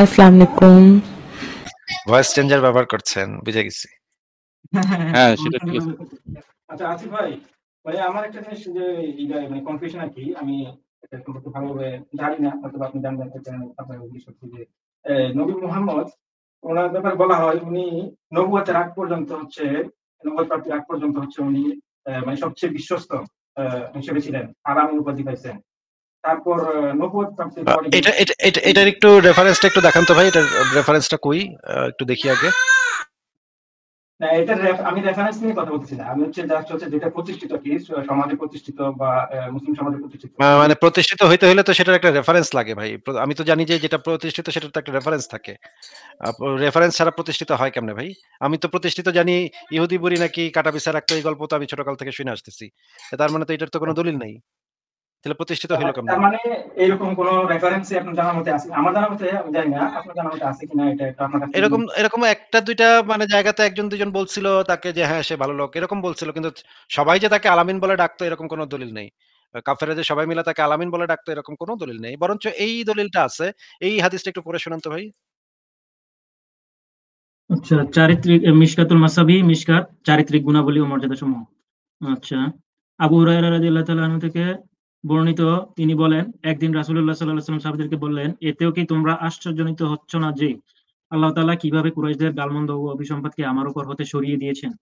আসসালামু আলাইকুম voice changer ব্যবহার করছেন বুঝে গেছি হ্যাঁ সেটা ঠিক আছে আচ্ছা আসিফ ভাই ভাই আমার একটা জিনিস যে মানে কনফিউশন আর কি আমি এটা একটু ভালোভাবে জানি না অথবা আপনি জানবেন আপনার সত্যি যে নবী মুহাম্মদ ওনার ব্যাপারে বলা হয় উনি নবুয়াতের আগ পর্যন্ত হচ্ছে নবুয়াত প্রাপ্তির আগ পর্যন্ত হচ্ছে উনি মানে সবচেয়ে বিশ্বস্ত হিসেবে ছিলেন আরামের উপাধি পাইছেন তারপর এটা এটা এটার একটু রেফারেন্সটা একটু দেখান তো ভাই এটার রেফারেন্সটা কই একটু দেখি আগে না এটা আমি রেফারেন্স নিয়ে কথা না আমি হচ্ছে জাস্ট হচ্ছে যেটা প্রতিষ্ঠিত কি সমাজে প্রতিষ্ঠিত বা মুসলিম সমাজে প্রতিষ্ঠিত মানে প্রতিষ্ঠিত হইতে হলে তো সেটার একটা রেফারেন্স লাগে ভাই আমি তো জানি যে যেটা প্রতিষ্ঠিত সেটার তো একটা রেফারেন্স থাকে রেফারেন্স ছাড়া প্রতিষ্ঠিত হয় কেমনে ভাই আমি তো প্রতিষ্ঠিত জানি ইহুদি বুড়ি নাকি কাটা বিচার একটা এই গল্প তো আমি ছোটকাল থেকে শুনে আসতেছি তার মানে তো এটার তো কোনো দলিল নেই তাহলে প্রতিষ্ঠিত হলো কেমন তার মানে এরকম কোন রেফারেন্স আপনার জানার মতে আছে আমার জানার মতে আমি জানি না আপনার জানার মতে আছে কিনা এটা একটু আপনার এরকম এরকম একটা দুইটা মানে জায়গাতে একজন দুজন বলছিল তাকে যে হ্যাঁ সে ভালো লোক এরকম বলছিল কিন্তু সবাই যে তাকে আলামিন বলে ডাকতো এরকম কোনো দলিল নেই কাফেরা যে সবাই মিলে তাকে আলামিন বলে ডাকতো এরকম কোনো দলিল নেই বরঞ্চ এই দলিলটা আছে এই হাদিসটা একটু পড়ে শোনান তো ভাই আচ্ছা চারিত্রিক মিশকাতুল মাসাবি মিশকাত চারিত্রিক গুণাবলী ও মর্যাদা সমূহ আচ্ছা আবু হুরায়রা রাদিয়াল্লাহু তাআলা থেকে বর্ণিত তিনি বলেন একদিন রাসুল্লাহ সাল্লাম বললেন এতেও কি তোমরা আশ্চর্যজনিত হচ্ছ না যে আল্লাহ তালা কিভাবে কুরাইশদের গালমন্দ ও অভিসম্পাদকে আমার উপর হতে সরিয়ে দিয়েছেন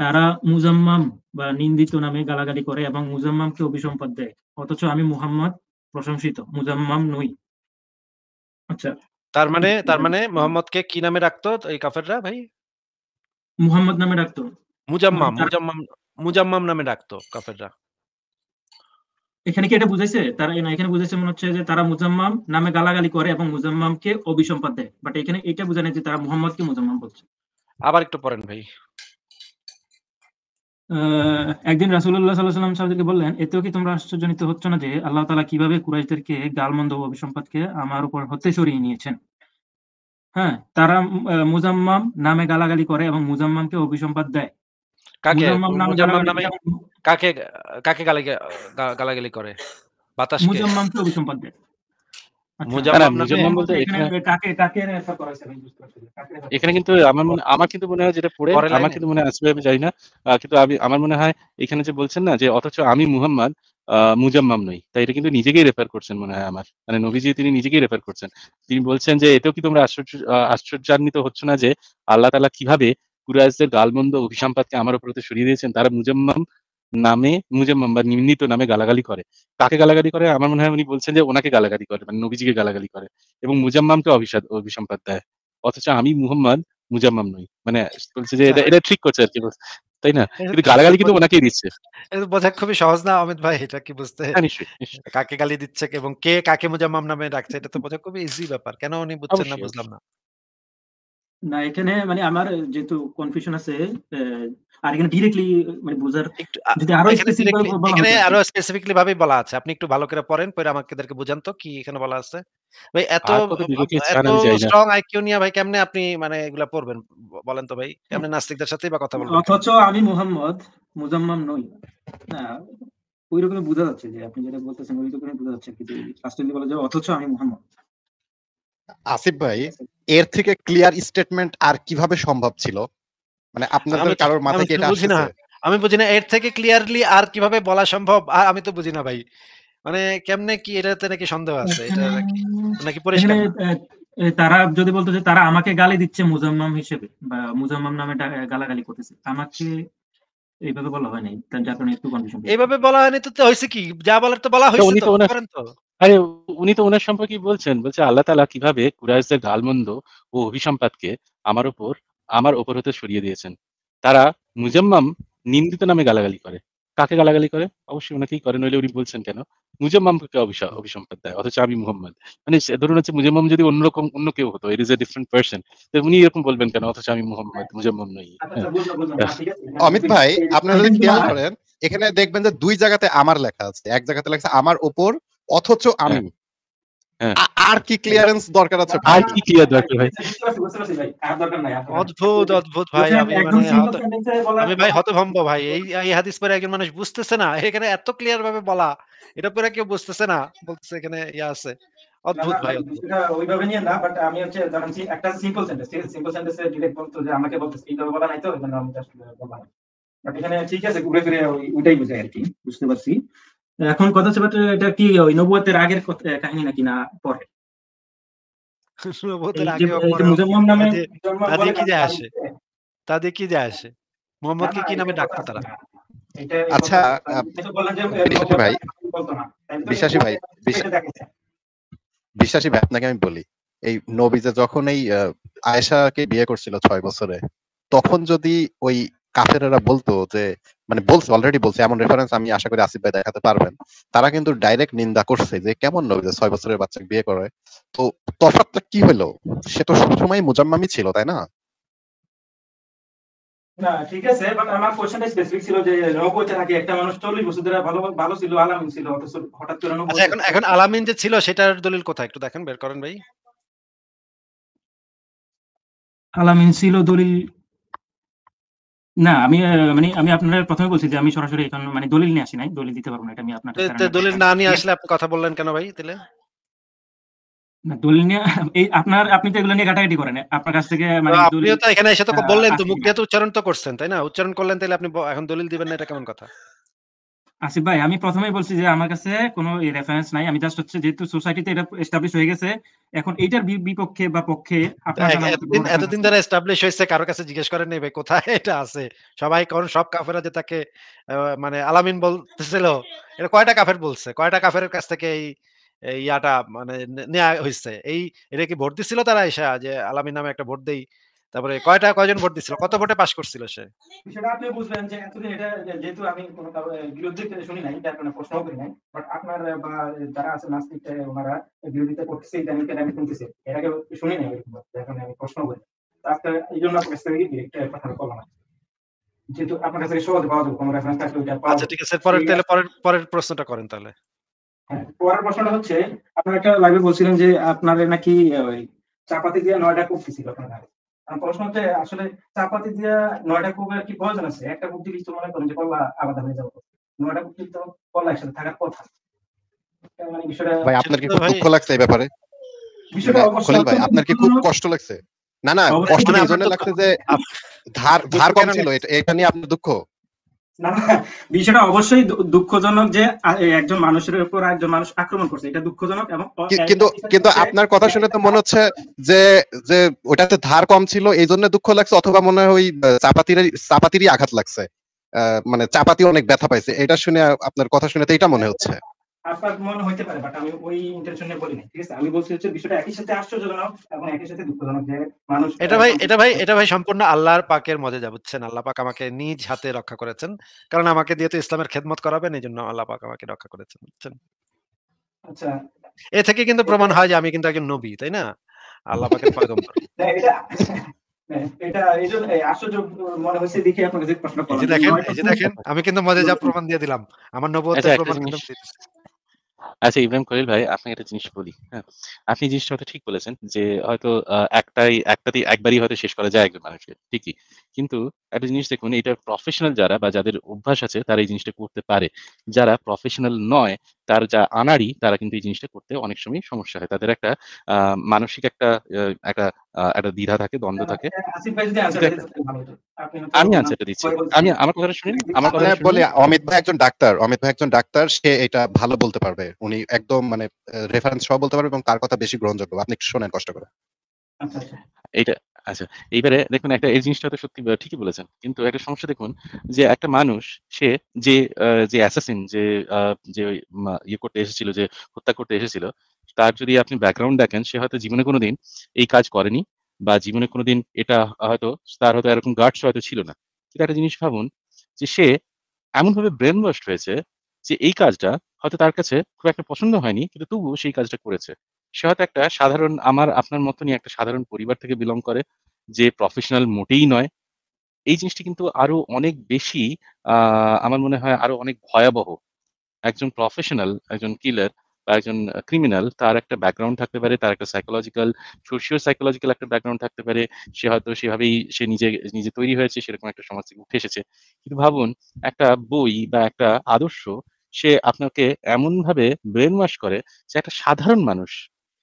তারা মুজাম্মাম বা নিন্দিত নামে গালাগালি করে এবং মুজাম্মামকে অভিসম্পাদ দেয় অথচ আমি মুহাম্মদ প্রশংসিত মুজাম্মাম নই আচ্ছা তার মানে তার মানে মোহাম্মদকে কি নামে রাখতো এই কাফেররা ভাই মুহাম্মদ নামে রাখতো মুজাম্মাম মুজাম্মাম মুজাম্মাম নামে ডাকতো কাফেররা এখানে কি এটা বুঝাইছে তারা না এখানে বুঝাইছে মনে হচ্ছে যে তারা মুজাম্মাম নামে গালাগালি করে এবং মুজাম্মামকে অবিসম্পাদ দেয় বাট এখানে এটা বোঝানো যে তারা মোহাম্মদকে মুজাম্মাম বলছে আবার একটু পড়েন ভাই একদিন রাসুল্লাহ সাল্লাহ সাল্লাম সাহেবকে বললেন এতেও কি তোমরা আশ্চর্যজনিত হচ্ছ না যে আল্লাহ তাআলা কিভাবে কুরাইশদেরকে গালমন্দ অবিসম্পাদকে আমার উপর হতে সরিয়ে নিয়েছেন হ্যাঁ তারা মুজাম্মাম নামে গালাগালি করে এবং মুজাম্মামকে অভিসম্পাদ দেয় কাকে কাকে কাকে গালাগালি করে বাতাস মুজাম্মাম কি অভিসম্পাদ্য এখানে কিন্তু আমার মনে আমার কিন্তু মনে হয় যেটা পড়ে আমার কিন্তু মনে আসবে আমি জানি না কিন্তু আমি আমার মনে হয় এখানে যে বলছেন না যে অথচ আমি মুহাম্মদ মুজাম্মাম নই তাই এটা কিন্তু নিজেকেই রেফার করছেন মনে হয় আমার মানে নবীজি তিনি নিজেকেই রেফার করছেন তিনি বলছেন যে এতেও কি তোমরা আশ্চর্য আশ্চর্যান্বিত হচ্ছ না যে আল্লাহ তালা কিভাবে কুরাইশদের গালমন্দ অভিসম্পাতকে আমার উপর সরিয়ে দিয়েছেন তারা মুজাম্মাম নামে মুজাম্মাম বা নিম্নিত নামে গালাগালি করে কাকে গালাগালি করে আমার মনে হয় উনি বলছেন যে ওনাকে গালাগালি করে মানে নবীজিকে গালাগালি করে এবং মুজাম্মামকে অভিশাদ অভিসম্পাত দেয় অথচ আমি মুহাম্মদ মুজাম্মাম নই মানে বলছে যে এটা এটা ঠিক করছে আর কি তাই না কিন্তু গালাগালি কিন্তু ওনাকেই দিচ্ছে বোঝা খুবই সহজ না অমিত ভাই এটা কি বুঝতে হ্যাঁ, কাকে গালি দিচ্ছে এবং কে কাকে মুজাম্মাম নামে ডাকছে এটা তো বোঝা খুবই ইজি ব্যাপার কেন উনি বুঝছেন না বুঝলাম না না এখানে মানে আমার যেহেতু কনফিউশন আছে আর এখানে ডিরেক্টলি মানে যদি আরো এখানে আরো স্পেসিফিকলি ভাবে বলা আছে আপনি একটু ভালো করে পড়েন পরে আমাদেরকে বুঝান তো কি এখানে বলা আছে ভাই এত এত স্ট্রং আইকিউ নিয়ে ভাই কেমনে আপনি মানে এগুলা পড়বেন বলেন তো ভাই কেমনে নাস্তিকদের সাথেই বা কথা বলবেন অথচ আমি মোহাম্মদ মুজাম্মাম নই না বোঝা যাচ্ছে যে আপনি যেটা বলতেছেন বোঝা যাচ্ছে কিন্তু লাস্টে বলা যায় অথচ আমি মোহাম্মদ আসিফ ভাই এর থেকে ক্লিয়ার স্টেটমেন্ট আর কিভাবে সম্ভব ছিল মানে আপনাদের কারোর মাথায় কি এটা আসছে আমি বুঝি না এর থেকে ক্লিয়ারলি আর কিভাবে বলা সম্ভব আর আমি তো বুঝি না ভাই মানে কেমনে কি এটাতে নাকি সন্দেহ আছে এটা নাকি নাকি পরিষ্কার তারা যদি বলতো যে তারা আমাকে গালি দিচ্ছে মুজাম্মাম হিসেবে বা মুজাম্মাম নামে গালাগালি করতেছে আমাকে এইভাবে বলা হয় নাই যার কারণে একটু কনফিউশন এইভাবে বলা হয়নি তো হয়েছে কি যা বলার তো বলা হয়েছে তো করেন তো আরে উনি তো ওনার সম্পর্কে বলছেন বলছে আল্লাহ তালা কিভাবে কুরাইশদের গালমন্দ ও অভিসম্পাদকে আমার ওপর আমার ওপর হতে সরিয়ে দিয়েছেন তারা মুজাম্মাম নিন্দিত নামে গালাগালি করে কাকে গালাগালি করে অবশ্যই ওনাকেই করে নইলে উনি বলছেন কেন মুজাম্মামকে অভিসম্পাদ দেয় অথচ আমি মুহাম্মদ মানে ধরুন হচ্ছে মুজাম্মাম যদি অন্যরকম অন্য কেউ হতো it is a different person তো উনি এরকম বলবেন কেন অথচ আমি মুহম্মদ মুজাম্মাম নই আচ্ছা, আচ্ছা, হ্যাঁ। অমিত ভাই আপনারা যদি খেয়াল করেন এখানে দেখবেন যে দুই জায়গাতে আমার লেখা আছে এক জায়গাতে লেখা আছে আমার ওপর অথচ আমি হ্যাঁ। হ্যাঁ। আর কি ক্লিয়ারেন্স দরকার আছে আর কি ক্লিয়ার দরকার ভাই অদ্ভুত অদ্ভুত ভাই আমি মানে আমি ভাই হতভম্ব ভাই এই এই হাদিস পরে একজন মানুষ বুঝতেছে না এখানে এত ক্লিয়ার ভাবে বলা এটা পরে কেউ বুঝতেছে না বলতেছে এখানে ইয়া আছে অদ্ভুত ভাই ওইভাবে নিয়ে না বাট আমি হচ্ছে ধরেন একটা সিম্পল সেন্টেন্স সিম্পল সেন্টেন্সে ডিরেক্ট বলতো যে আমাকে বলতেছে এইভাবে বলা নাই তো এখানে আমি জাস্ট বলা বাট এখানে ঠিক আছে ঘুরে ফিরে ওইটাই বুঝাই আর কি বুঝতে পারছি এখন কথা হচ্ছে এটা কি ওই নবুয়তের আগের কাহিনী নাকি না পরে বিশ্বাসী ভাই আপনাকে আমি বলি এই নবী যে যখন এই আয়েশাকে বিয়ে করছিল ছয় বছরে তখন যদি ওই কাফেরেরা বলতো যে মানে বলছে অলরেডি বলছে এমন রেফারেন্স আমি আশা করি আসিফ ভাই দেখাতে পারবেন তারা কিন্তু ডাইরেক্ট নিন্দা করছে যে কেমন নবী যে ছয় বছরের বাচ্চা বিয়ে করে তো তফাতটা কি হলো সে তো সবসময় মুজাম্মামি ছিল তাই না না ঠিক আছে বাট আমার কোশ্চেনটা স্পেসিফিক ছিল যে একটা মানুষ চল্লিশ বছর ধরে ভালো ভালো ছিল আলামিন ছিল হঠাৎ করে আচ্ছা, এখন এখন আলামিন যে ছিল সেটার দলিল কোথায় একটু দেখেন বের করেন ভাই আলামিন ছিল দলিল না আমি মানে আমি আপনার প্রথমে বলছি যে আমি সরাসরি এখন মানে দলিল নিয়ে আসি নাই দলিল দিতে পারবো না এটা আমি আপনার দলিল না নিয়ে আসলে আপনি কথা বললেন কেন ভাই তাহলে না দলিল নিয়ে এই আপনার আপনি তো এগুলো নিয়ে কাটাকাটি করেন আপনার কাছ থেকে মানে আপনি তো এখানে এসে তো বললেন তো মুখ দিয়ে তো উচ্চারণ তো করছেন তাই না উচ্চারণ করলেন তাহলে আপনি এখন দলিল দিবেন না এটা কেমন কথা আসিফ ভাই আমি প্রথমেই বলছি যে আমার কাছে কোনো রেফারেন্স নাই আমি জাস্ট হচ্ছে যেহেতু সোসাইটিতে এটা এস্টাবলিশ হয়ে গেছে এখন এইটার বিপক্ষে বা পক্ষে এতদিন ধরে এস্টাবলিশ হয়েছে কারো কাছে জিজ্ঞেস করে নেবে কোথায় এটা আছে সবাই কারণ সব কাফেরা যে তাকে মানে আলামিন বলতেছিল এটা কয়টা কাফের বলছে কয়টা কাফের কাছ থেকে এই ইয়াটা মানে নেওয়া হয়েছে এই এটা কি ভোট দিছিল তারা এসা যে আলামিন নামে একটা ভোট দেই তারপরে কয়টা কয়জন ভোট দিছিল কত ভোটে পাশ করছিল সে সেটা আপনি বুঝলেন যে এতদিন এটা যেহেতু আমি কোনো বিরোধিতা শুনি নাই তার মানে প্রশ্ন করি নাই বাট আপনার বা যারা আছে নাস্তিক ওনারা বিরোধিতা করতেছে এটা কেন আমি শুনতেছি এর আগে শুনি নাই যার কারণে আমি প্রশ্ন করি তারপরে এই জন্য আপনার কাছে ডিরেক্ট কথা বললাম যেহেতু আপনার কাছে সহজ পাওয়া যাবে কোনো রেফারেন্স থাকলে ওইটা আচ্ছা ঠিক আছে পরের তাহলে পরের প্রশ্নটা করেন তাহলে হ্যাঁ, পরের প্রশ্নটা হচ্ছে আপনার একটা লাইভে বলছিলেন যে আপনার নাকি চাপাতি দিয়ে নয়টা কূপ ছিল আপনার প্রশ্ন হচ্ছে আসলে চাপাতি নয়টা কি প্রয়োজন আছে একটা মনে করেন যে কলা আলাদা হয়ে নয়টা তো কলা একসাথে থাকার কথা মানে ভাই আপনার কি দুঃখ লাগছে এই ব্যাপারে বিষয়টা ভাই আপনার কি খুব কষ্ট লাগছে না না কষ্ট মানে এই লাগছে যে ধার ধার কম ছিল এটা নিয়ে আপনার দুঃখ বিষয়টা অবশ্যই দুঃখজনক যে একজন মানুষের উপর একজন মানুষ আক্রমণ করছে এটা দুঃখজনক এবং কিন্তু কিন্তু আপনার কথা শুনে তো মনে হচ্ছে যে যে ওটাতে ধার কম ছিল এই জন্য দুঃখ লাগছে অথবা মনে হয় ওই চাপাতির চাপাতিরই আঘাত লাগছে মানে চাপাতি অনেক ব্যথা পাইছে এটা শুনে আপনার কথা শুনে তো এটা মনে হচ্ছে আপনার মনে হইতে পারে বাট আমি ওই ইন্টেনশনে বলি না ঠিক আছে আমি বলছি হচ্ছে বিষয়টা একই সাথে আশ্চর্যজনক এবং একই সাথে দুঃখজনক যে মানুষ এটা ভাই এটা ভাই এটা ভাই সম্পূর্ণ আল্লাহর পাকের মধ্যে যা বুঝছেন আল্লাহ পাক আমাকে নিজ হাতে রক্ষা করেছেন কারণ আমাকে দিয়ে তো ইসলামের খেদমত করাবেন এই জন্য আল্লাহ পাক আমাকে রক্ষা করেছেন বুঝছেন আচ্ছা এ থেকে কিন্তু প্রমাণ হয় যে আমি কিন্তু একজন নবী তাই না আল্লাহ পাকের পয়গম্বর এটা এটা আশ্চর্য মনে হচ্ছে আপনাকে যে যে প্রশ্ন এই এই দেখেন দেখেন আমি কিন্তু মজা যা প্রমাণ দিয়ে দিলাম আমার নবুয়তের প্রমাণ কিন্তু আচ্ছা ইব্রাহিম খলিল ভাই আপনাকে একটা জিনিস বলি হ্যাঁ আপনি জিনিসটা হয়তো ঠিক বলেছেন যে হয়তো একটাই একটাতেই একবারই হয়তো শেষ করা যায় একজন মানুষকে ঠিকই কিন্তু একটা জিনিস দেখুন এটা প্রফেশনাল যারা বা যাদের অভ্যাস আছে তারা এই জিনিসটা করতে পারে যারা প্রফেশনাল নয় তার যা আনাড়ি তারা কিন্তু এই জিনিসটা করতে অনেক সময় সমস্যা হয় তাদের একটা মানসিক একটা একটা একটা দ্বিধা থাকে দ্বন্দ্ব থাকে আমি আনসারটা দিচ্ছি আমি আমার কথা শুনি আমার কথা বলে অমিত ভাই একজন ডাক্তার অমিত ভাই একজন ডাক্তার সে এটা ভালো বলতে পারবে উনি একদম মানে রেফারেন্স সহ বলতে পারবে এবং তার কথা বেশি গ্রহণযোগ্য আপনি একটু শোনেন কষ্ট করে এটা আচ্ছা এইবারে দেখুন একটা এই জিনিসটা হয়তো সত্যি ঠিকই বলেছেন কিন্তু একটা সমস্যা দেখুন যে একটা মানুষ সে যে যে অ্যাসাসিন যে যে ইয়ে করতে এসেছিল যে হত্যা করতে এসেছিল তার যদি আপনি ব্যাকগ্রাউন্ড দেখেন সে হয়তো জীবনে কোনোদিন এই কাজ করেনি বা জীবনে কোনোদিন এটা হয়তো তার হয়তো এরকম গার্ডস হয়তো ছিল না কিন্তু একটা জিনিস ভাবুন যে সে এমনভাবে ব্রেন ওয়াশ হয়েছে যে এই কাজটা হয়তো তার কাছে খুব একটা পছন্দ হয়নি কিন্তু তবুও সেই কাজটা করেছে সে হয়তো একটা সাধারণ আমার আপনার মতনই একটা সাধারণ পরিবার থেকে বিলং করে যে প্রফেশনাল মোটেই নয় এই জিনিসটি কিন্তু আরো অনেক বেশি আমার মনে হয় আরো অনেক ভয়াবহ একজন প্রফেশনাল একজন কিলার বা একজন ক্রিমিনাল তার একটা ব্যাকগ্রাউন্ড থাকতে পারে তার একটা সাইকোলজিক্যাল সোশিয়াল সাইকোলজিক্যাল একটা ব্যাকগ্রাউন্ড থাকতে পারে সে হয়তো সেভাবেই সে নিজে নিজে তৈরি হয়েছে সেরকম একটা সমাজ থেকে উঠে এসেছে কিন্তু ভাবুন একটা বই বা একটা আদর্শ সে আপনাকে এমনভাবে ব্রেন ওয়াশ করে যে একটা সাধারণ মানুষ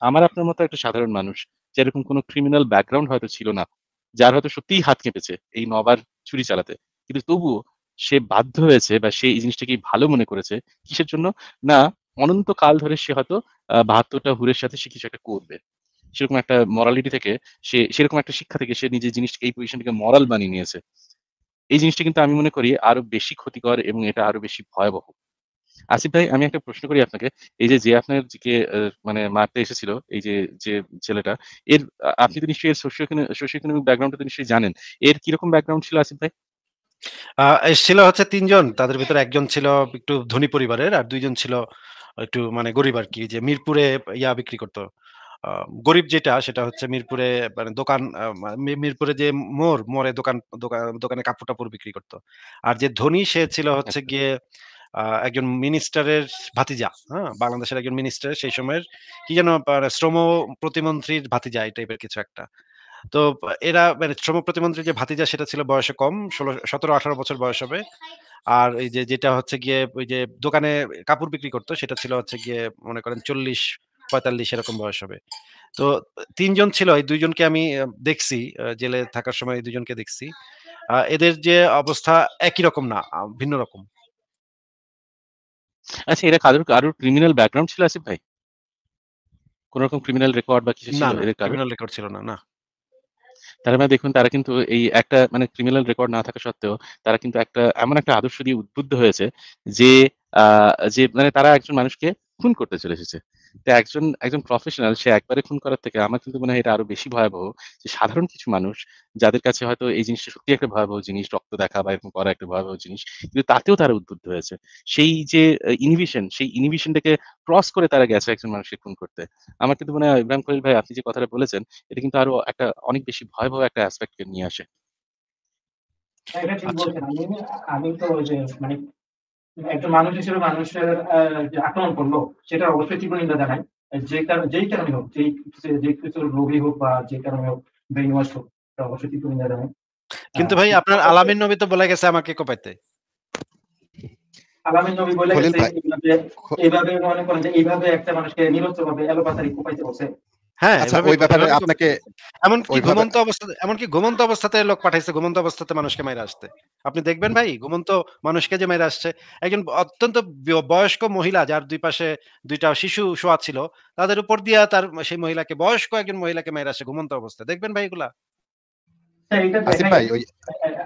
আমার আপনার মতো একটা সাধারণ মানুষ যেরকম কোনো ক্রিমিনাল ব্যাকগ্রাউন্ড হয়তো ছিল না যার হয়তো সত্যিই হাত কেঁপেছে এই নবার ছুরি চালাতে কিন্তু তবুও সে বাধ্য হয়েছে বা সে এই জিনিসটাকে ভালো মনে করেছে কিসের জন্য না অনন্ত কাল ধরে সে হয়তো বাহাত্তরটা হুরের সাথে সে কিছু একটা করবে সেরকম একটা মরালিটি থেকে সে সেরকম একটা শিক্ষা থেকে সে নিজের জিনিসটাকে এই পজিশনটাকে মরাল বানিয়ে নিয়েছে এই জিনিসটা কিন্তু আমি মনে করি আরো বেশি ক্ষতিকর এবং এটা আরো বেশি ভয়াবহ আসিফ ভাই আমি একটা প্রশ্ন করি আপনাকে এই যে যে আপনার যে মানে মারতে এসেছিল এই যে যে ছেলেটা এর আপনি তো নিশ্চয়ই এর সোশিও ইকোনমিক ব্যাকগ্রাউন্ডটা তো নিশ্চয়ই জানেন এর কিরকম ব্যাকগ্রাউন্ড ছিল আসিফ ভাই ছিল হচ্ছে তিনজন তাদের ভিতরে একজন ছিল একটু ধনী পরিবারের আর দুইজন ছিল একটু মানে গরিব আর কি যে মিরপুরে ইয়া বিক্রি করতো গরিব যেটা সেটা হচ্ছে মিরপুরে মানে দোকান মিরপুরে যে মোর মোরে দোকান দোকানে কাপড় টাপড় বিক্রি করতো আর যে ধনী সে ছিল হচ্ছে আচ্ছা। গিয়ে একজন মিনিস্টারের ভাতিজা হ্যাঁ বাংলাদেশের একজন মিনিস্টার সেই সময়ের কি যেন শ্রম প্রতিমন্ত্রীর ভাতিজা এই টাইপের কিছু একটা তো এরা মানে শ্রম প্রতিমন্ত্রীর যে ভাতিজা সেটা ছিল বয়সে কম ষোলো সতেরো আঠারো বছর বয়স হবে আর এই যে যেটা হচ্ছে গিয়ে ওই যে দোকানে কাপড় বিক্রি করতো সেটা ছিল হচ্ছে গিয়ে মনে করেন চল্লিশ পঁয়তাল্লিশ এরকম বয়স হবে তো তিনজন ছিল এই দুইজনকে আমি দেখছি জেলে থাকার সময় এই দুজনকে দেখছি এদের যে অবস্থা একই রকম না ভিন্ন রকম আচ্ছা এরা কারোর কারোর ক্রিমিনাল ব্যাকগ্রাউন্ড ছিল আসিফ ভাই কোন রকম ক্রিমিনাল রেকর্ড বা কিছু ছিল এদের ক্রিমিনাল রেকর্ড ছিল না না তার মানে দেখুন তারা কিন্তু এই একটা মানে ক্রিমিনাল রেকর্ড না থাকা সত্ত্বেও তারা কিন্তু একটা এমন একটা আদর্শ দিয়ে উদ্বুদ্ধ হয়েছে যে যে মানে তারা একজন মানুষকে খুন করতে চলে এসেছে একজন একজন প্রফেশনাল সে একবারে খুন করার থেকে আমার কিন্তু মনে হয় এটা আরো বেশি ভয়াবহ যে সাধারণ কিছু মানুষ যাদের কাছে হয়তো এই জিনিসটা সত্যি একটা ভয়াবহ জিনিস রক্ত দেখা বা এরকম করা একটা ভয়াবহ জিনিস কিন্তু তাতেও তারা উদ্বুদ্ধ হয়েছে সেই যে ইনিভিশন সেই ইনিভিশনটাকে ক্রস করে তারা গেছে একজন মানুষকে খুন করতে আমার কিন্তু মনে হয় ইব্রাহিম খলিল ভাই আপনি যে কথাটা বলেছেন এটা কিন্তু আরো একটা অনেক বেশি ভয়াবহ একটা অ্যাসপেক্টকে নিয়ে আসে হ্যাঁ, আচ্ছা। আমি তো যে মানে একটা মানুষ হিসেবে মানুষের যে আক্রমণ করলো সেটা অবশ্যই তীব্র নিন্দা জানায় যে কারণে যেই কারণে হোক যেই যে কিছু রোগী হোক বা যে কারণে হোক ব্রেন ওয়াশ হোক সেটা অবশ্যই তীব্র নিন্দা জানায় কিন্তু ভাই আপনার আলামিন নবী তো বলে গেছে আমাকে কোপাইতে আলামিন নবী বলে গেছে এইভাবে মনে করেন যে এইভাবে একটা মানুষকে নিরস্ত্র ভাবে এলোপাতারি কোপাইতে বসে হ্যাঁ আচ্ছা, ওই ব্যাপারে আপনাকে এমনকি ঘুমন্ত অবস্থাতে এমনকি ঘুমন্ত অবস্থাতে লোক পাঠাইছে ঘুমন্ত অবস্থাতে মানুষকে মাইরা আসতে আপনি দেখবেন ভাই ঘুমন্ত মানুষকে যে মাইরা আসছে একজন অত্যন্ত বয়স্ক মহিলা যার দুই পাশে দুইটা শিশু শোয়া ছিল তাদের উপর দিয়া তার সেই মহিলাকে বয়স্ক একজন মহিলাকে মাইরা আসছে ঘুমন্ত অবস্থায় দেখবেন ভাই এগুলা হ্যাঁ, আসিফ ভাই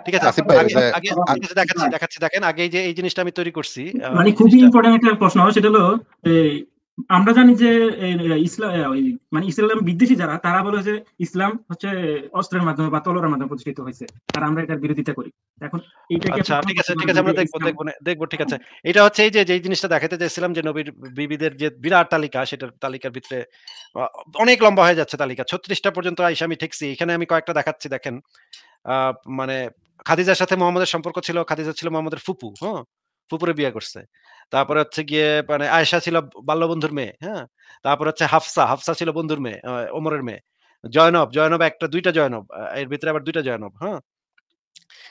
ঠিক আছে আসিফ ভাই আগে আচ্ছা, দেখাচ্ছি আচ্ছা। দেখাচ্ছি দেখেন আগে যে এই জিনিসটা আমি তৈরি করছি মানে খুবই ইম্পর্টেন্ট একটা প্রশ্ন সেটা হলো আমরা জানি যে ইসলাম মানে ইসলাম বিদ্বেষী যারা তারা বলে যে ইসলাম হচ্ছে অস্ত্রের মাধ্যমে বা তলোয়ার মাধ্যমে প্রতিষ্ঠিত হয়েছে আর আমরা এটার বিরোধিতা করি এখন আচ্ছা ঠিক আছে ঠিক আছে আমরা দেখবো দেখবো দেখবো ঠিক আছে এটা হচ্ছে এই যে যেই জিনিসটা দেখাতে চাইছিলাম যে নবীর বিবিদের যে বিরাট তালিকা সেটার তালিকার ভিতরে অনেক লম্বা হয়ে যাচ্ছে তালিকা ছত্রিশটা পর্যন্ত আইসা আমি ঠেকছি এখানে আমি কয়েকটা দেখাচ্ছি দেখেন মানে খাদিজার সাথে মোহাম্মদের সম্পর্ক ছিল খাদিজা ছিল মোহাম্মদের ফুপু হ্যাঁ ফুপুরে বিয়ে করছে তারপরে হচ্ছে গিয়ে মানে আয়েশা ছিল বাল্য বন্ধুর মেয়ে হ্যাঁ তারপর হচ্ছে হাফসা হাফসা ছিল বন্ধুর মেয়ে ওমরের মেয়ে জয়নব জয়নব একটা দুইটা জয়নব এর ভিতরে আবার দুইটা জয়নব হ্যাঁ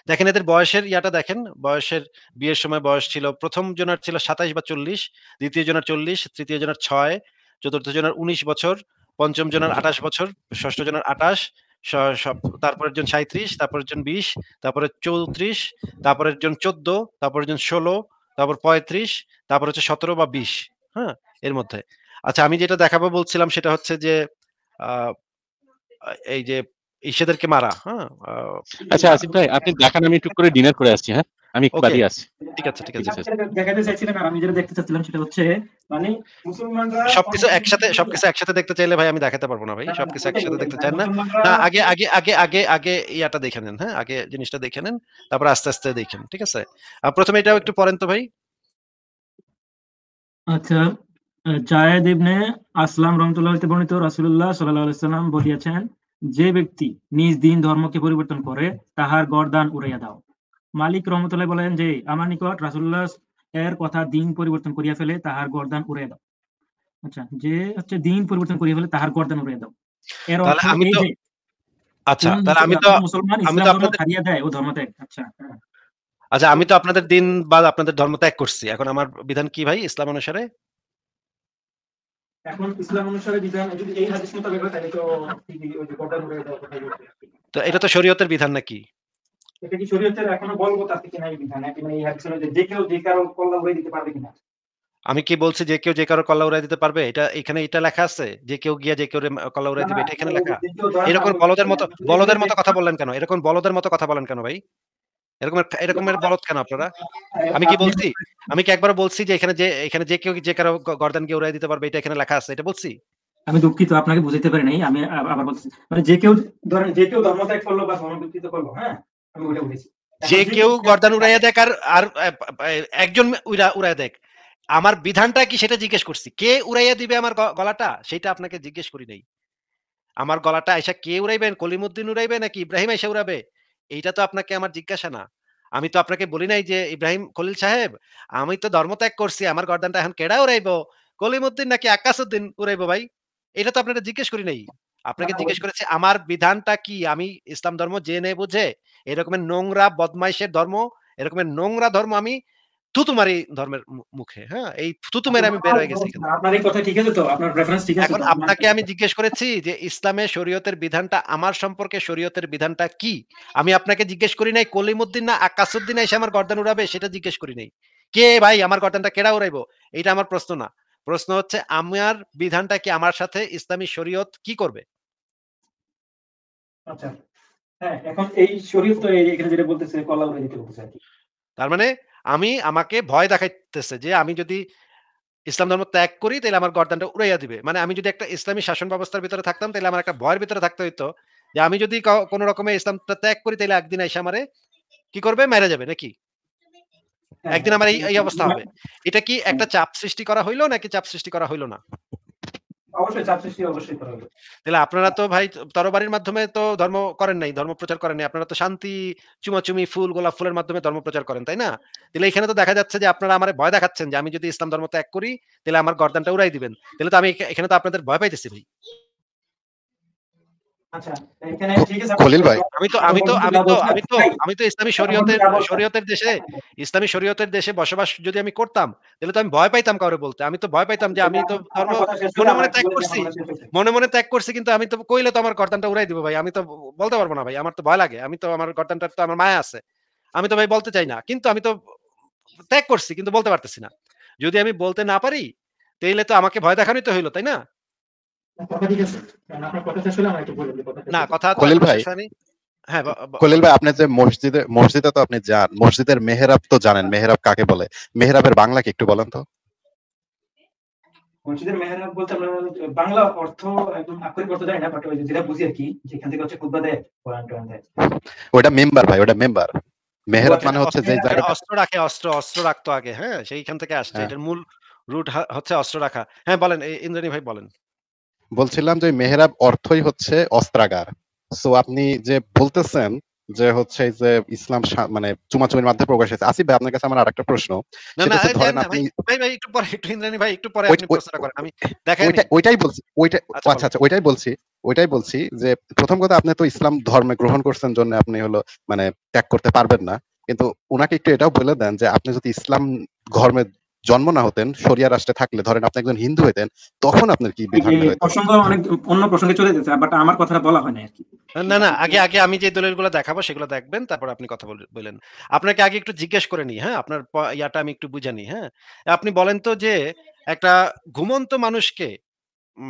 দেখেন এদের বয়সের ইয়াটা দেখেন বয়সের বিয়ের সময় বয়স ছিল প্রথম জনের ছিল সাতাইশ বা চল্লিশ দ্বিতীয় জনের চল্লিশ তৃতীয় জনের ছয় চতুর্থ জনের উনিশ বছর পঞ্চম জনের আঠাশ বছর ষষ্ঠ জনের আঠাশ তারপরের জন সাঁত্রিশ তারপরের জন বিশ তারপরে চৌত্রিশ তারপরের জন চোদ্দ তারপরের জন ষোলো তারপর পঁয়ত্রিশ তারপর হচ্ছে সতেরো বা বিশ হ্যাঁ এর মধ্যে আচ্ছা আমি যেটা দেখাবো বলছিলাম সেটা হচ্ছে যে এই যে ইসেদেরকে মারা হ্যাঁ আচ্ছা আসিফ ভাই আপনি দেখেন আমি একটু করে ডিনার করে আসছি হ্যাঁ আমি একটু বাড়ি আসছি ঠিক আছে ঠিক আছে দেখাতে চাইছিলাম আর আমি যেটা দেখতে চাচ্ছিলাম সেটা হচ্ছে মানে মুসলমানরা সবকিছু একসাথে সবকিছু একসাথে দেখতে চাইলে ভাই আমি দেখাতে পারবো না ভাই সবকিছু একসাথে দেখতে চান না না আগে আগে আগে আগে আগে ইয়াটা দেখে নেন হ্যাঁ আগে জিনিসটা দেখে নেন তারপর আস্তে আস্তে দেখেন ঠিক আছে আর প্রথমে এটাও একটু পড়েন তো ভাই আচ্ছা জায়েদ ইবনে আসলাম রহমতুল্লাহ বর্ণিত রাসূলুল্লাহ সাল্লাল্লাহু আলাইহি সাল্লাম বলিয়াছেন যে ব্যক্তি নিজ দিন ধর্মকে পরিবর্তন করে তাহার গরদান উড়াইয়া দাও মালিক রহমতুল্লাহ বলেন যে আমার নিকট রাসুল্লাহ এর কথা দিন পরিবর্তন করিয়া ফেলে তাহার গরদান উড়াইয়া দাও আচ্ছা যে হচ্ছে দিন পরিবর্তন করিয়া ফেলে তাহার গরদান উড়াইয়া দাও এর আচ্ছা তাহলে আমি তো মুসলমান আমি তো আপনাদের হারিয়ে দেয় ও ধর্ম ত্যাগ আচ্ছা হ্যাঁ। আচ্ছা আমি তো আপনাদের দিন বা আপনাদের ধর্ম ত্যাগ করছি এখন আমার বিধান কি ভাই ইসলাম অনুসারে এখন ইসলাম অনুসারে বিধান যদি এই হাদিস মোতাবেক হয় তাহলে তো ওই যে কথা তো এটা তো শরীয়তের বিধান নাকি এটা কি শরীয়তের এখনো বিধান মানে এই যে কেউ যে কারো কল্লা উড়াই দিতে পারবে কিনা আমি কি বলছি যে কেউ যে কারো কল্লা উড়াই দিতে পারবে এটা এখানে এটা লেখা আছে যে কেউ গিয়া যে কেউ কল্লা উড়াই দিবে এটা এখানে লেখা এরকম বলদের মতো বলদের মতো কথা বললেন কেন এরকম বলদের মতো কথা বলেন কেন ভাই এরকম এরকম বলত কেন আপনারা আমি কি বলছি আমি কি একবার বলছি যে এখানে যে এখানে যে কেউ যে কারো গর্দান কে উড়াই দিতে পারবে এটা এখানে লেখা আছে এটা বলছি আমি দুঃখিত আপনাকে বুঝাইতে পারি নাই আমি আবার বলছি মানে যে কেউ ধরেন যে কেউ ধর্ম ত্যাগ করলো বা ধর্ম বিকৃত করলো হ্যাঁ আমি ওটা বলেছি যে কেউ গর্দান উড়াইয়া দেখ আর আর একজন উড়াইয়া দেখ আমার বিধানটা কি সেটা জিজ্ঞেস করছি কে উড়াইয়া দিবে আমার গলাটা সেটা আপনাকে জিজ্ঞেস করি নাই আমার গলাটা আয়সা কে উড়াইবেন কলিমুদ্দিন উড়াইবে নাকি ইব্রাহিম আয়সা উড়াবে এইটা তো আপনাকে আমার জিজ্ঞাসা না আমি তো আপনাকে বলি নাই যে ইব্রাহিম খলিল সাহেব আমি তো ধর্ম ত্যাগ করছি আমার গর্দানটা এখন কেডা উড়াইব কলিমুদ্দিন নাকি আকাশ উদ্দিন উড়াইব ভাই এটা তো আপনারা জিজ্ঞেস করি নাই আপনাকে হ্যাঁ, জিজ্ঞেস করেছে আমার বিধানটা কি আমি ইসলাম ধর্ম জেনে বুঝে এরকমের নোংরা বদমাইশের ধর্ম এরকমের নোংরা ধর্ম আমি থুতু ধর্মের মুখে হ্যাঁ এই থুতু মেরে আমি বের হয়ে গেছি আপনার এই কথা ঠিক আছে তো আপনার প্রেফারেন্স ঠিক আছে এখন আপনাকে আমি জিজ্ঞেস করেছি যে ইসলামে শরীয়তের বিধানটা আমার সম্পর্কে শরীয়তের বিধানটা কি আমি আপনাকে জিজ্ঞেস করি নাই কলিমউদ্দিন না আকাশউদ্দিন এসে আমার গর্দান উড়াবে সেটা জিজ্ঞেস করি নাই কে ভাই আমার গর্দানটা কেডা উড়াইবো এটা আমার প্রশ্ন না প্রশ্ন হচ্ছে আমার বিধানটা কি আমার সাথে ইসলামী শরীয়ত কি করবে আচ্ছা হ্যাঁ এখন এই শরীয়ত এখানে যেটা বলতেছে কলাল হয়ে যেতে বলতেছে তার মানে আমি আমাকে ভয় দেখাইতেছে যে আমি যদি ইসলাম ধর্ম ত্যাগ করি তাহলে আমার গর্দানটা উড়াইয়া দিবে মানে আমি যদি একটা ইসলামী শাসন ব্যবস্থার ভিতরে থাকতাম তাহলে আমার একটা ভয়ের ভিতরে থাকতে হইতো যে আমি যদি কোনো রকমের ইসলামটা ত্যাগ করি তাহলে একদিন এসে আমারে কি করবে মেরে যাবে নাকি হ্যাঁ, একদিন আমার এই অবস্থা হবে এটা কি একটা চাপ সৃষ্টি করা হইলো নাকি চাপ সৃষ্টি করা হইলো না তাহলে আপনারা তো ভাই তরবারির মাধ্যমে তো ধর্ম করেন নাই ধর্ম প্রচার করেন নাই আপনারা তো শান্তি চুমাচুমি ফুল গোলাপ ফুলের মাধ্যমে ধর্ম প্রচার করেন তাই না তাহলে এখানে তো দেখা যাচ্ছে যে আপনারা আমার ভয় দেখাচ্ছেন যে আমি যদি ইসলাম ধর্ম ত্যাগ করি তাহলে আমার গর্দানটা উড়াই দিবেন তাহলে তো আমি এখানে তো আপনাদের ভয় পাইতেছি ভাই আচ্ছা, খলিল ভাই আমি তো আমি তো আমি তো আমি তো আমি তো ইসলামী শরীয়তের শরীয়তের দেশে ইসলামী শরীয়তের দেশে বসবাস যদি আমি করতাম তাহলে তো আমি ভয় পাইতাম কাউরে বলতে আমি তো ভয় পাইতাম যে আমি তো ধর্ম মনে মনে ত্যাগ করছি মনে মনে ত্যাগ করছি কিন্তু আমি তো কইলে তো আমার গর্দানটা উড়াই দিব ভাই আমি তো বলতে পারবো না ভাই আমার তো ভয় লাগে আমি তো আমার গর্দানটা তো আমার মায়া আছে আমি তো ভাই বলতে চাই না কিন্তু আমি তো ত্যাগ করছি কিন্তু বলতে পারতেছি না যদি আমি বলতে না পারি তাইলে তো আমাকে ভয় দেখানোই তো হইলো তাই না না কথা ভাই হ্যাঁ ভাই আপনি যে মসজিদে মসজিদে তো আপনি যান মসজিদের মেহরাব তো জানেন মেহরাব কাকে বলে মেহরাবের বাংলা কি একটু বলেন তো মসজিদের মেহরাব বলতে আমরা বাংলা অর্থ একদম আক্ষরিক অর্থ জানি না বাট ওই যেটা বুঝি আর কি যেখান থেকে হচ্ছে খুতবা দেয় কোরআন দেয় ওটা মেম্বার ভাই ওটা মেম্বার মেহরাব মানে হচ্ছে যে জায়গাটা অস্ত্র রাখে অস্ত্র অস্ত্র রাখতো আগে হ্যাঁ সেইখান থেকে আসছে হ্যাঁ। এটার মূল রুট হচ্ছে অস্ত্র রাখা হ্যাঁ বলেন ইন্দ্রাণী ভাই বলেন বলছিলাম যে মেহরাব অর্থই হচ্ছে অস্ত্রাগার সো আপনি যে বলতেছেন যে হচ্ছে যে ইসলাম মানে চুমাচুমির মাধ্যমে প্রকাশ হয়েছে আসিফ ভাই আপনার কাছে আমার আরেকটা প্রশ্ন ওইটাই বলছি ওইটা আচ্ছা, আচ্ছা আচ্ছা ওইটাই বলছি ওইটাই বলছি যে প্রথম কথা আপনি তো ইসলাম ধর্মে গ্রহণ করছেন জন্য আপনি হলো মানে ত্যাগ করতে পারবেন না কিন্তু ওনাকে একটু এটাও বলে দেন যে আপনি যদি ইসলাম ধর্মে জন্ম না হতেন সরিয়া রাষ্ট্রে থাকলে ধরেন আপনি একজন হিন্দু হতেন তখন আপনার কি বিধান হতো প্রসঙ্গ অনেক অন্য প্রসঙ্গে চলে যেতে বাট আমার কথাটা বলা হয় না আর না না আগে আগে আমি যে দলিলগুলো দেখাবো সেগুলো দেখবেন তারপর আপনি কথা বলেন আপনাকে আগে একটু জিজ্ঞেস করে নি হ্যাঁ আপনার ইয়াটা আমি একটু বুঝে নি হ্যাঁ আপনি বলেন তো যে একটা ঘুমন্ত মানুষকে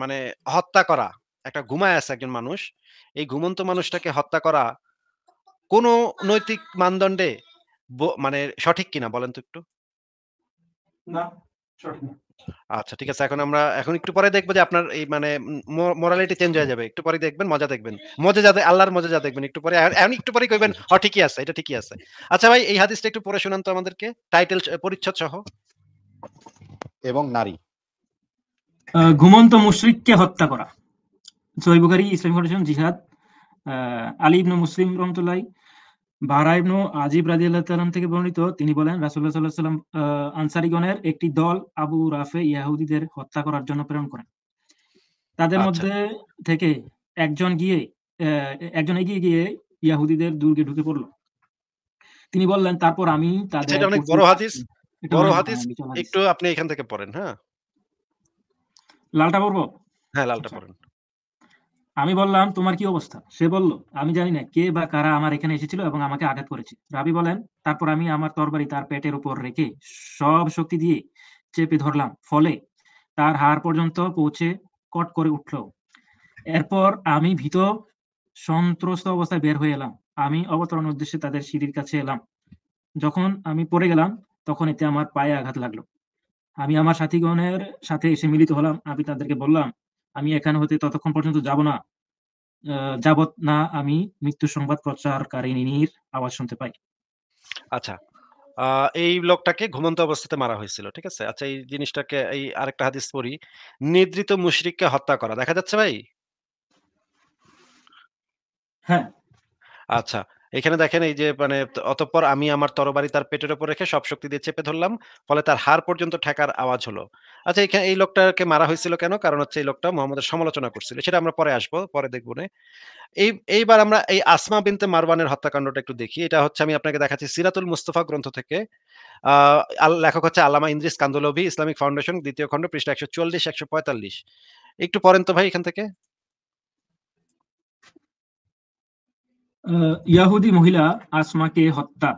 মানে হত্যা করা একটা ঘুমায় আছে একজন মানুষ এই ঘুমন্ত মানুষটাকে হত্যা করা কোনো নৈতিক মানদণ্ডে মানে সঠিক কিনা বলেন তো একটু আচ্ছা ঠিক আছে এখন আমরা এখন একটু পরে দেখবো যে আপনার এই মানে মোরালিটি চেঞ্জ হয়ে যাবে একটু পরে দেখবেন মজা দেখবেন মজা যাতে আল্লাহর মজা যা দেখবেন একটু পরে এখন একটু পরে কইবেন হ ঠিকই আছে এটা ঠিকই আছে আচ্ছা ভাই এই হাদিসটা একটু পরে শুনান তো আমাদেরকে টাইটেল পরিচ্ছদ সহ এবং নারী ঘুমন্ত মুশরিককে হত্যা করা সহিহ বুখারী ইসলাম ফাউন্ডেশন জিহাদ আলী ইবনে মুসলিম রহমতুল্লাহ বারা ইবনু আজিব আল্লাহ থেকে বর্ণিত তিনি বলেন রাসুল্লাহ সাল্লাহ সাল্লাম আনসারিগণের একটি দল আবু রাফে ইয়াহুদিদের হত্যা করার জন্য প্রেরণ করেন তাদের আচ্ছা। মধ্যে থেকে একজন গিয়ে একজন এগিয়ে গিয়ে ইয়াহুদিদের দুর্গে ঢুকে পড়ল তিনি বললেন তারপর আমি তাদের অনেক বড় হাদিস বড় হাদিস একটু আপনি এখান থেকে পড়েন হ্যাঁ লালটা পড়বো হ্যাঁ লালটা পড়েন আমি বললাম তোমার কি অবস্থা সে বলল আমি জানি না কে বা কারা আমার এখানে এসেছিল এবং আমাকে আঘাত করেছে রাবি বলেন তারপর আমি আমার তরবারি তার পেটের উপর রেখে সব শক্তি দিয়ে চেপে ধরলাম ফলে তার হাড় পর্যন্ত পৌঁছে কট করে উঠল এরপর আমি ভীত সন্ত্রস্ত অবস্থায় বের হয়ে এলাম আমি অবতরণ উদ্দেশ্যে তাদের সিঁড়ির কাছে এলাম যখন আমি পড়ে গেলাম তখন এতে আমার পায়ে আঘাত লাগলো আমি আমার সাথীগণের সাথে এসে মিলিত হলাম আমি তাদেরকে বললাম আমি এখানে হতে ততক্ষণ পর্যন্ত যাব না যাবত না আমি মৃত্যু সংবাদ প্রচারকারিনীর আওয়াজ শুনতে পাই আচ্ছা এই লোকটাকে ঘুমন্ত অবস্থাতে মারা হয়েছিল ঠিক আছে আচ্ছা এই জিনিসটাকে এই আরেকটা হাদিস পড়ি নিদ্রিত মুশরিককে হত্যা করা দেখা যাচ্ছে ভাই হ্যাঁ আচ্ছা এখানে দেখেন এই যে মানে অতঃপর আমি আমার তরবারি তার পেটের ওপর রেখে সব শক্তি দিয়ে চেপে ধরলাম ফলে তার হাড় পর্যন্ত ঠেকার আওয়াজ হলো আচ্ছা এখানে এই লোকটাকে মারা হয়েছিল কেন কারণ হচ্ছে এই লোকটা মোহাম্মদের সমালোচনা করছিল সেটা আমরা পরে আসবো পরে দেখবো না এই এইবার আমরা এই আসমা বিনতে মারওয়ানের হত্যাকাণ্ডটা একটু দেখি এটা হচ্ছে আমি আপনাকে দেখাচ্ছি সিরাতুল মুস্তফা গ্রন্থ থেকে আহ লেখক হচ্ছে আলামা ইন্দ্রিস কান্দুলভি ইসলামিক ফাউন্ডেশন দ্বিতীয় খণ্ড পৃষ্ঠা একশো চল্লিশ একশো পঁয়তাল্লিশ একটু পরেন তো ভাই এখান থেকে ইয়াহুদি মহিলা আসমাকে হত্যা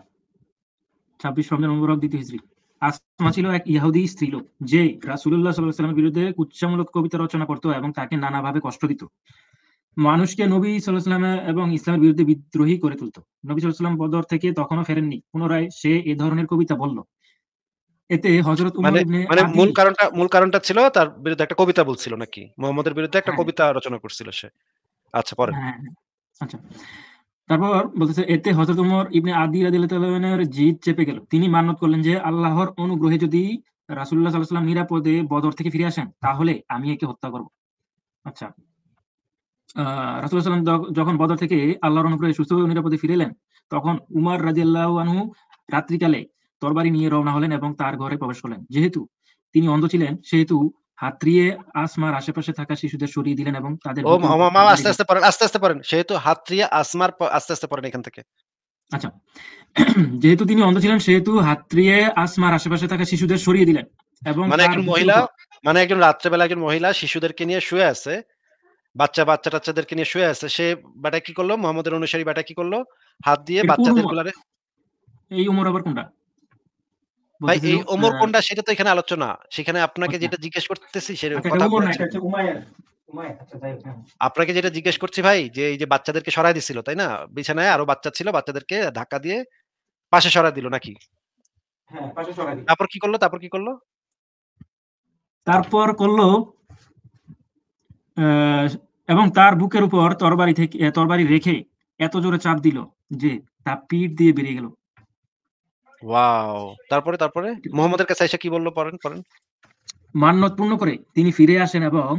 ছাব্বিশ রমজান অনুবরক দ্বিতীয় হিজড়ি আসমা ছিল এক স্ত্রী লোক যে রাসুল্লাহ সাল্লাহামের বিরুদ্ধে উচ্চামূলক কবিতা রচনা করত এবং তাকে নানাভাবে কষ্ট দিত মানুষকে নবী সাল্লাহাম এবং ইসলামের বিরুদ্ধে বিদ্রোহী করে তুলত নবী সাল্লাম বদর থেকে তখনও ফেরেননি পুনরায় সে এ ধরনের কবিতা বলল এতে হযরত মানে, মানে মূল কারণটা মূল কারণটা ছিল তার বিরুদ্ধে একটা কবিতা বলছিল নাকি মোহাম্মদের বিরুদ্ধে একটা হ্যাঁ। কবিতা রচনা করছিল সে আচ্ছা পরে হ্যাঁ, হ্যাঁ, আচ্ছা তারপর বলতেছে এতে হজরত উমর ইবনে আদি রাদিয়াল্লাহু জিদ চেপে গেল তিনি মান্নত করলেন যে আল্লাহর অনুগ্রহে যদি রাসূলুল্লাহ সাল্লাল্লাহু আলাইহি সাল্লাম নিরাপদে বদর থেকে ফিরে আসেন তাহলে আমি একে হত্যা করব আচ্ছা রাসূলুল্লাহ সাল্লাম যখন বদর থেকে আল্লাহর অনুগ্রহে সুস্থ নিরাপদে ফিরেলেন তখন উমর রাদিয়াল্লাহু আনহু রাত্রিকালে তরবারি নিয়ে রওনা হলেন এবং তার ঘরে প্রবেশ করলেন যেহেতু তিনি অন্ধ ছিলেন সেহেতু হাতড়িয়ে আসমার আশেপাশে থাকা শিশুদের সরিয়ে দিলেন এবং তাদের ও মামা আস্তে আস্তে পারেন আস্তে আস্তে পড়েন সেহেতু হাতড়িয়ে আসমার আস্তে আস্তে পড়েন এখান থেকে আচ্ছা যেহেতু তিনি অন্ধ ছিলেন সেহেতু হাতড়িয়ে আসমার আশেপাশে থাকা শিশুদের সরিয়ে দিলেন এবং মানে একজন মহিলা মানে একজন রাত্রেবেলা একজন মহিলা শিশুদেরকে নিয়ে শুয়ে আছে বাচ্চা বাচ্চা টাচ্চাদেরকে নিয়ে শুয়ে আছে সে বাটা কি করলো মোহাম্মদের অনুসারী বাটা কি করলো হাত দিয়ে বাচ্চাদের গুলারে এই উমর আবার কোনটা ভাই এই ওমর হ্যাঁ। কোনটা সেটা তো এখানে আলোচনা সেখানে আপনাকে আচ্ছা। যেটা জিজ্ঞেস করতেছি সেটা আচ্ছা, হ্যাঁ, আচ্ছা, হ্যাঁ। আপনাকে যেটা জিজ্ঞেস করছি ভাই যে এই যে বাচ্চাদেরকে সরাই দিছিল তাই না বিছানায় আরো বাচ্চা ছিল বাচ্চাদেরকে ধাক্কা দিয়ে পাশে সরাই দিল নাকি তারপর কি করলো তারপর কি করলো তারপর করলো এবং তার বুকের উপর তরবারি থেকে তরবারি রেখে এত জোরে চাপ দিল যে তা পিঠ দিয়ে বেরিয়ে গেল ওয়াও তারপরে তারপরে কাছে এসে কি বললো পড়েন পড়েন মান্নত পূর্ণ করে তিনি ফিরে আসেন এবং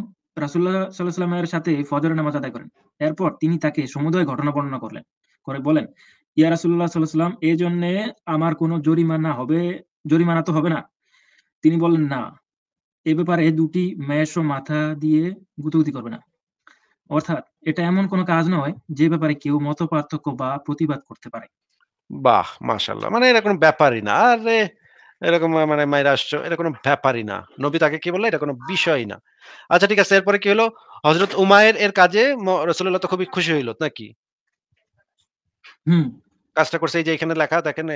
সাথে ফজরের নামাজ আদায় করেন এরপর তিনি তাকে সমুদয় ঘটনা বর্ণনা করলেন করে বলেন ইয়া এই জন্য আমার কোনো জরিমানা হবে জরিমানা তো হবে না তিনি বলেন না এ ব্যাপারে দুটি মেষ মাথা দিয়ে গুতগুতি করবে না অর্থাৎ এটা এমন কোনো কাজ নয় যে ব্যাপারে কেউ মত পার্থক্য বা প্রতিবাদ করতে পারে বাহ মাশাল্লাহ মানে এরকম কোনো ব্যাপারই না আরে এরকম মানে মায়ের আসছো এটা কোনো ব্যাপারই না নবী তাকে কি বললো এটা কোনো বিষয় না আচ্ছা ঠিক আছে এরপরে কি হলো হজরত উমায়ের এর কাজে রসুল্লাহ তো খুবই খুশি হইল নাকি কাজটা করছে এই যে এখানে লেখা দেখেন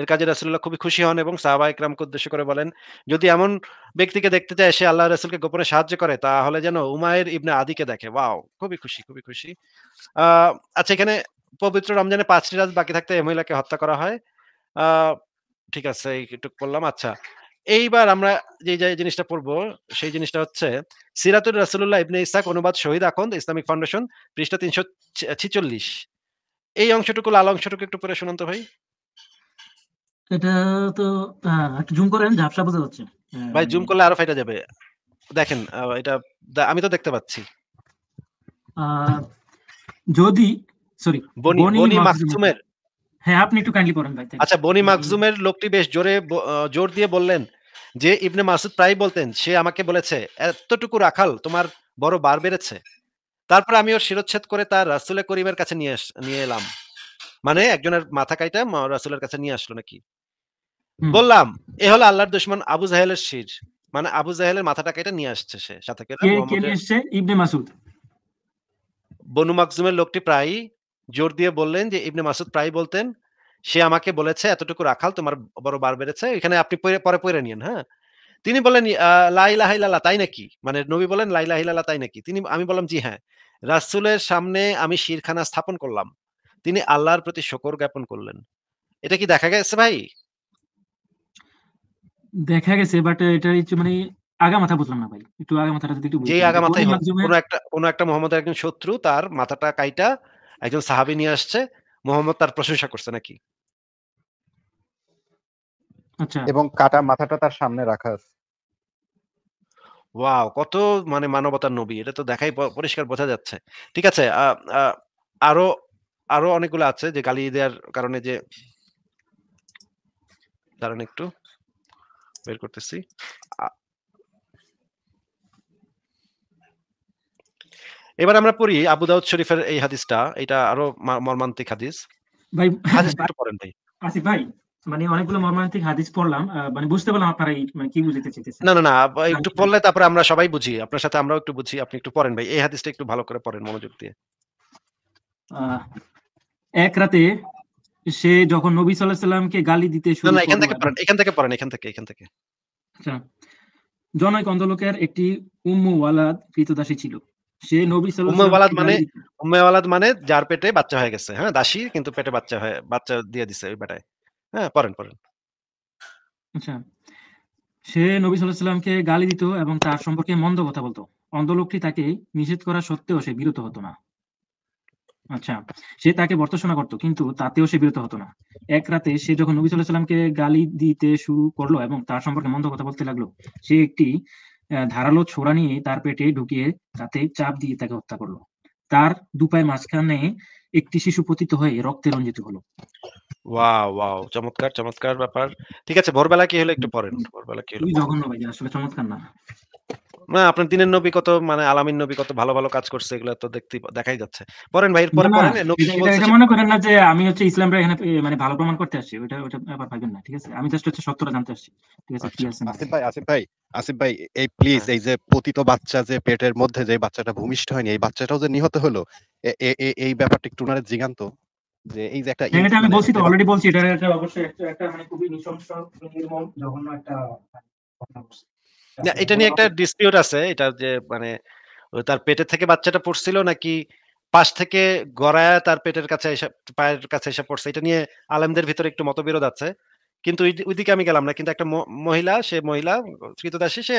এর কাজে রসুল্লাহ খুবই খুশি হন এবং সাহাবা ইকরামকে উদ্দেশ্য করে বলেন যদি এমন ব্যক্তিকে দেখতে চায় সে আল্লাহ রসুলকে গোপনে সাহায্য করে তাহলে যেন উমায়ের ইবনে আদিকে দেখে ওয়াও খুবই খুশি খুবই খুশি আচ্ছা এখানে পবিত্র রমজানে পাঁচটি রাত বাকি থাকতে এই মহিলাকে হত্যা করা হয় ঠিক আছে একটু করলাম আচ্ছা এইবার আমরা যে জিনিসটা পড়ব সেই জিনিসটা হচ্ছে সিরাতুল রাসুল্লাহ ইবনে ইসাক অনুবাদ শহীদ আখন্দ ইসলামিক ফাউন্ডেশন পৃষ্ঠা তিনশো ছিচল্লিশ এই অংশটুকু লাল অংশটুকু একটু পরে শুনান তো ভাই এটা তো জুম করেন ঝাপসা বোঝা যাচ্ছে ভাই জুম করলে আরো ফাইটা যাবে দেখেন এটা আমি তো দেখতে পাচ্ছি যদি সরি বনি মাকজুমের হ্যাঁ আপনি একটু কাইন্ডলি পড়েন ভাই আচ্ছা বনি মাকজুমের লোকটি বেশ জোরে জোর দিয়ে বললেন যে ইবনে মাসুদ প্রায় বলতেন সে আমাকে বলেছে এতটুকু রাখাল তোমার বড় বার বেড়েছে তারপর আমি ওর শিরোচ্ছেদ করে তার রাসুলে করিমের কাছে নিয়ে নিয়ে এলাম মানে একজনের মাথা কাইটা রাসুলের কাছে নিয়ে আসলো নাকি বললাম এ হলো আল্লাহর দুশ্মন আবু জাহেলের শির মানে আবু জাহেলের মাথাটা কাইটা নিয়ে আসছে সে সাথে ইবনে মাসুদ বনু মাকজুমের লোকটি প্রায় জোর দিয়ে বললেন যে ইবনে মাসুদ প্রায় বলতেন সে আমাকে বলেছে এতটুকু রাখাল তোমার বড় বার বেড়েছে এখানে আপনি পরে পরে নিয়েন হ্যাঁ তিনি বলেন লাইলাহিল্লা তাই নাকি মানে নবী বলেন লাইলাহিল্লা তাই নাকি তিনি আমি বললাম জি হ্যাঁ রাসুলের সামনে আমি শিরখানা স্থাপন করলাম তিনি আল্লাহর প্রতি শকর জ্ঞাপন করলেন এটা কি দেখা গেছে ভাই দেখা গেছে বাট এটা মানে আগা মাথা বুঝলাম না ভাই একটু আগা মাথাটা যদি একটু যে আগা মাথায় কোন একটা কোন একটা মোহাম্মদের একজন শত্রু তার মাথাটা কাইটা একজন সাহাবি নিয়ে আসছে মোহাম্মদ তার প্রশংসা করছে নাকি আচ্ছা। এবং কাটা মাথাটা তার সামনে রাখা আছে ওয়াও কত মানে মানবতার নবী এটা তো দেখাই পরিষ্কার বোঝা যাচ্ছে ঠিক আছে আরো আরো অনেকগুলো আছে যে গালি দেওয়ার কারণে যে কারণ একটু বের করতেছি এবার আমরা পড়ি আবু দাউদ শরীফের এই হাদিসটা এটা আরো মর্মান্তিক হাদিস ভাই হাদিস একটু পড়েন ভাই আসি আচ্ছা, ভাই মানে অনেকগুলো মর্মান্তিক হাদিস পড়লাম মানে বুঝতে পারলাম আপনারা মানে কি বুঝতে চাইতেছেন না না না একটু পড়লে তারপর আমরা সবাই বুঝি আপনার সাথে আমরাও একটু বুঝি আপনি একটু পড়েন ভাই এই হাদিসটা একটু ভালো করে পড়েন মনোযোগ দিয়ে এক রাতে সে যখন নবী সাল্লাল্লাহু আলাইহি সাল্লামকে গালি দিতে শুরু করে এখান থেকে পড়েন এখান থেকে পড়েন এখান থেকে এখান থেকে আচ্ছা জনৈক অন্ধলোকের একটি উম্মু ওয়ালাদ কৃতদাসী ছিল সে নবী সাল্লাল্লাহু মানে উম্মে ওয়ালাদ মানে যার পেটে বাচ্চা হয়ে গেছে হ্যাঁ দাসী কিন্তু পেটে বাচ্চা বাচ্চা দিয়ে দিছে ওই বেটায় হ্যাঁ পড়েন পড়েন আচ্ছা সে নবী সাল্লাল্লাহু গালি দিত এবং তার সম্পর্কে মন্দ কথা বলতো তাকে নিষেধ করা সত্ত্বেও সে বিরত হতো না আচ্ছা সে তাকে বর্তশোনা করত কিন্তু তাতেও সে বিরত হতো না এক রাতে সে যখন নবী সাল্লাহ সাল্লামকে গালি দিতে শুরু করলো এবং তার সম্পর্কে মন্দ কথা বলতে লাগলো সে একটি ধারালো ছোড়া নিয়ে তার পেটে ঢুকিয়ে তাতে চাপ দিয়ে তাকে হত্যা করলো তার দুপায়ের মাঝখানে একটি শিশু পতিত হয়ে রক্তে রঞ্জিত হলো ওয়াও ওয়াও চমৎকার চমৎকার ব্যাপার ঠিক আছে ভোরবেলা কি হলো একটু পরে ভোরবেলা কি হলো জঘন্য ভাই আসলে চমৎকার না না আপনার দিনের নবী কত মানে আলামিন নবী কত ভালো ভালো কাজ করছে এগুলো তো দেখতে দেখাই যাচ্ছে পড়েন ভাই পরে পড়েন নবী এটা মনে করেন না যে আমি হচ্ছে ইসলামটা এখানে মানে ভালো প্রমাণ করতে আসছি ওটা ওটা ব্যাপার ভাবেন না ঠিক আছে আমি জাস্ট হচ্ছে সত্যটা জানতে আসছি ঠিক আছে কি আচ্ছা, আছে আসিফ ভাই আসিফ ভাই আসিফ ভাই এই প্লিজ হ্যাঁ। এই যে পতিত বাচ্চা যে পেটের মধ্যে যে বাচ্চাটা ভূমিষ্ঠ হয়নি এই বাচ্চাটাও যে নিহত হলো এই ব্যাপারটা একটু উনারে জিগান্ত যে এই যে একটা হ্যাঁ, এটা আমি মানে বলছি তো অলরেডি বলছি এটা অবশ্যই একটা মানে খুবই নিঃশংস নির্মম জঘন্য একটা ঘটনা বলছি না আচ্ছা, এটা নিয়ে একটা ডিসপিউট আছে এটা যে মানে তার পেটের থেকে বাচ্চাটা পড়ছিল নাকি পাশ থেকে গড়ায় তার পেটের কাছে এসে পায়ের কাছে এসে পড়ছে এটা নিয়ে আলেমদের ভিতরে একটু মতবিরোধ আছে কিন্তু ওইদিকে আমি গেলাম না কিন্তু একটা মহিলা সে মহিলা কৃতদাসী সে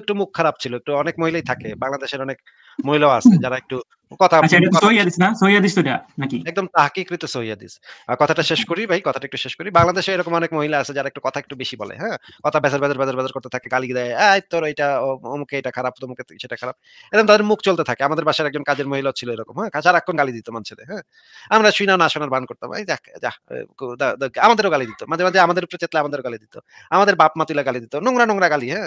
একটু মুখ খারাপ ছিল একটু অনেক মহিলাই থাকে বাংলাদেশের অনেক মহিলাও আছে যারা একটু আচ্ছা, কথাটা শেষ করি ভাই কথাটা একটু শেষ করি বাংলাদেশে এরকম অনেক মহিলা আছে যারা একটু কথা একটু বেশি বলে হ্যাঁ কথা বেজার বেজার বেজার বেজার করতে থাকে গালি দেয় এই তোর এটা অমুকে এটা খারাপ সেটা খারাপ এরকম তাদের মুখ চলতে থাকে আমাদের বাসার একজন কাজের মহিলা ছিল এরকম হ্যাঁ সারাক্ষণ গালি দিত হ্যাঁ আমরা শুই না শোনার বান করতাম এই দেখ যা আমাদেরও গালি দিত মাঝে মাঝে আমাদের উপরে চেতলা আমাদের গালি দিত আমাদের বাপ মাতিলা গালি দিত নোংরা নোংরা গালি হ্যাঁ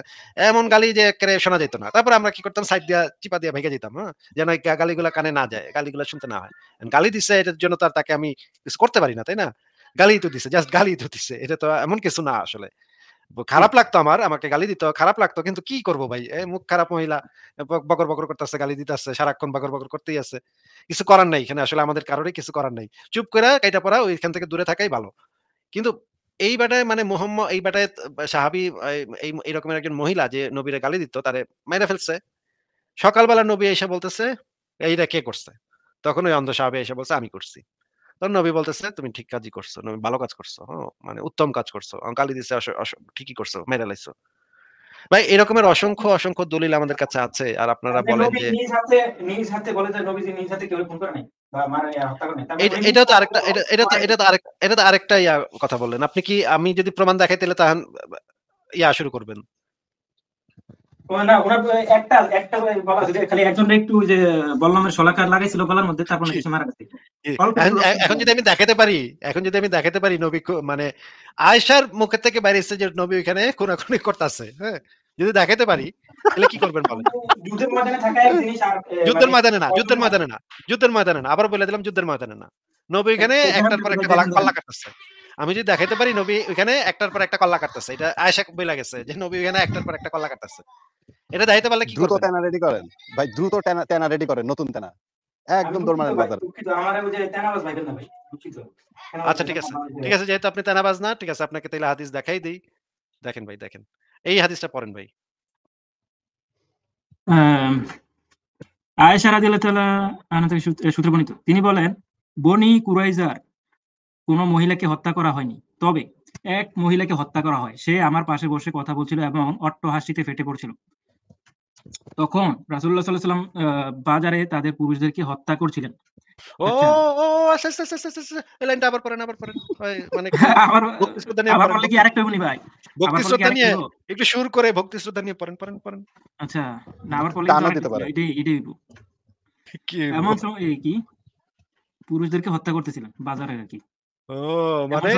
এমন গালি যে শোনা যেত না তারপর আমরা কি করতাম সাইড দিয়া চিপা দিয়া ভেঙে যেতাম হ্যাঁ যেন গালিগুলা গালিগুলা কানে না যায় গালিগুলা শুনতে না হয় গালি দিছে এটার জন্য তার তাকে আমি কিছু করতে পারি না তাই না গালি তো দিছে জাস্ট গালি তো দিছে এটা তো এমন কিছু না আসলে খারাপ লাগতো আমার আমাকে গালি দিত খারাপ লাগতো কিন্তু কি করব ভাই মুখ খারাপ মহিলা বকর বকর করতেছে গালি দিতে দিতেছে সারাক্ষণ বকর বকর করতেই আছে কিছু করার নাই এখানে আসলে আমাদের কারোরই কিছু করার নাই চুপ করে কাইটা পড়া ওইখান থেকে দূরে থাকাই ভালো কিন্তু এই বাটায় মানে মোহাম্মদ এই বাটায় সাহাবি এই এরকমের একজন মহিলা যে নবীরা গালি দিত তারে মাইরা ফেলছে সকালবেলা নবী এসে বলতেছে এইটা কে করছে তখন ওই অন্ধ সাহাবে এসে বলছে আমি করছি তখন নবী বলতেছে তুমি ঠিক কাজই করছো নবী ভালো কাজ করছো হ্যাঁ মানে উত্তম কাজ করছো গালি দিছে ঠিকই করছো মেরে লাইছো ভাই এরকমের অসংখ্য অসংখ্য দলিল আমাদের কাছে আছে আর আপনারা বলেন যে মানে এটা তো আরেকটা এটা এটা এটা তো আরেকটা কথা বললেন আপনি কি আমি যদি প্রমাণ দেখাই তাহলে তাহান ইয়া শুরু করবেন মানে হ্যাঁ? যুদ্ধের ময়দানে মানে না যুদ্ধের ময়দানে না যুদ্ধের ময়দানে না আবার বলে দিলাম যুদ্ধের ময়দানে না নবী ওইখানে একটার পর একটা পাল্লা কাটতেছে আমি যদি দেখাতে পারি নবী ওখানে একটার পর একটা কল্লা কাটতেছে এটা আয়সা বইলা গেছে যে নবী ওখানে একটার পর একটা কল্লা কাটতেছে এটা দাইতে পারলে কি দ্রুত রেডি করেন ভাই দ্রুত রেডি করেন নতুন একদম বাজার আচ্ছা ঠিক আছে ঠিক আছে যেহেতু আপনি বাজনা ঠিক আছে আপনাকে হাদিস দেখাই দেই দেখেন ভাই দেখেন এই হাদিসটা পড়েন ভাই আয়েশা রাদিয়াল্লাহু তাআলা সূত্র বর্ণিত তিনি বলেন বনি কুরাইজার কোন মহিলাকে হত্যা করা হয়নি তবে এক মহিলাকে হত্যা করা হয় সে আমার পাশে বসে কথা বলছিল এবং অট্ট হাসিতে ফেটে পড়ছিল তখন রাসুল্লাহ সাল্লাম বাজারে তাদের পুরুষদেরকে হত্যা করছিলেন মানে একটু সুর করে আচ্ছা, এটাই এটাই কি পুরুষদেরকে হত্যা করতেছিলেন বাজারে আর কি মানে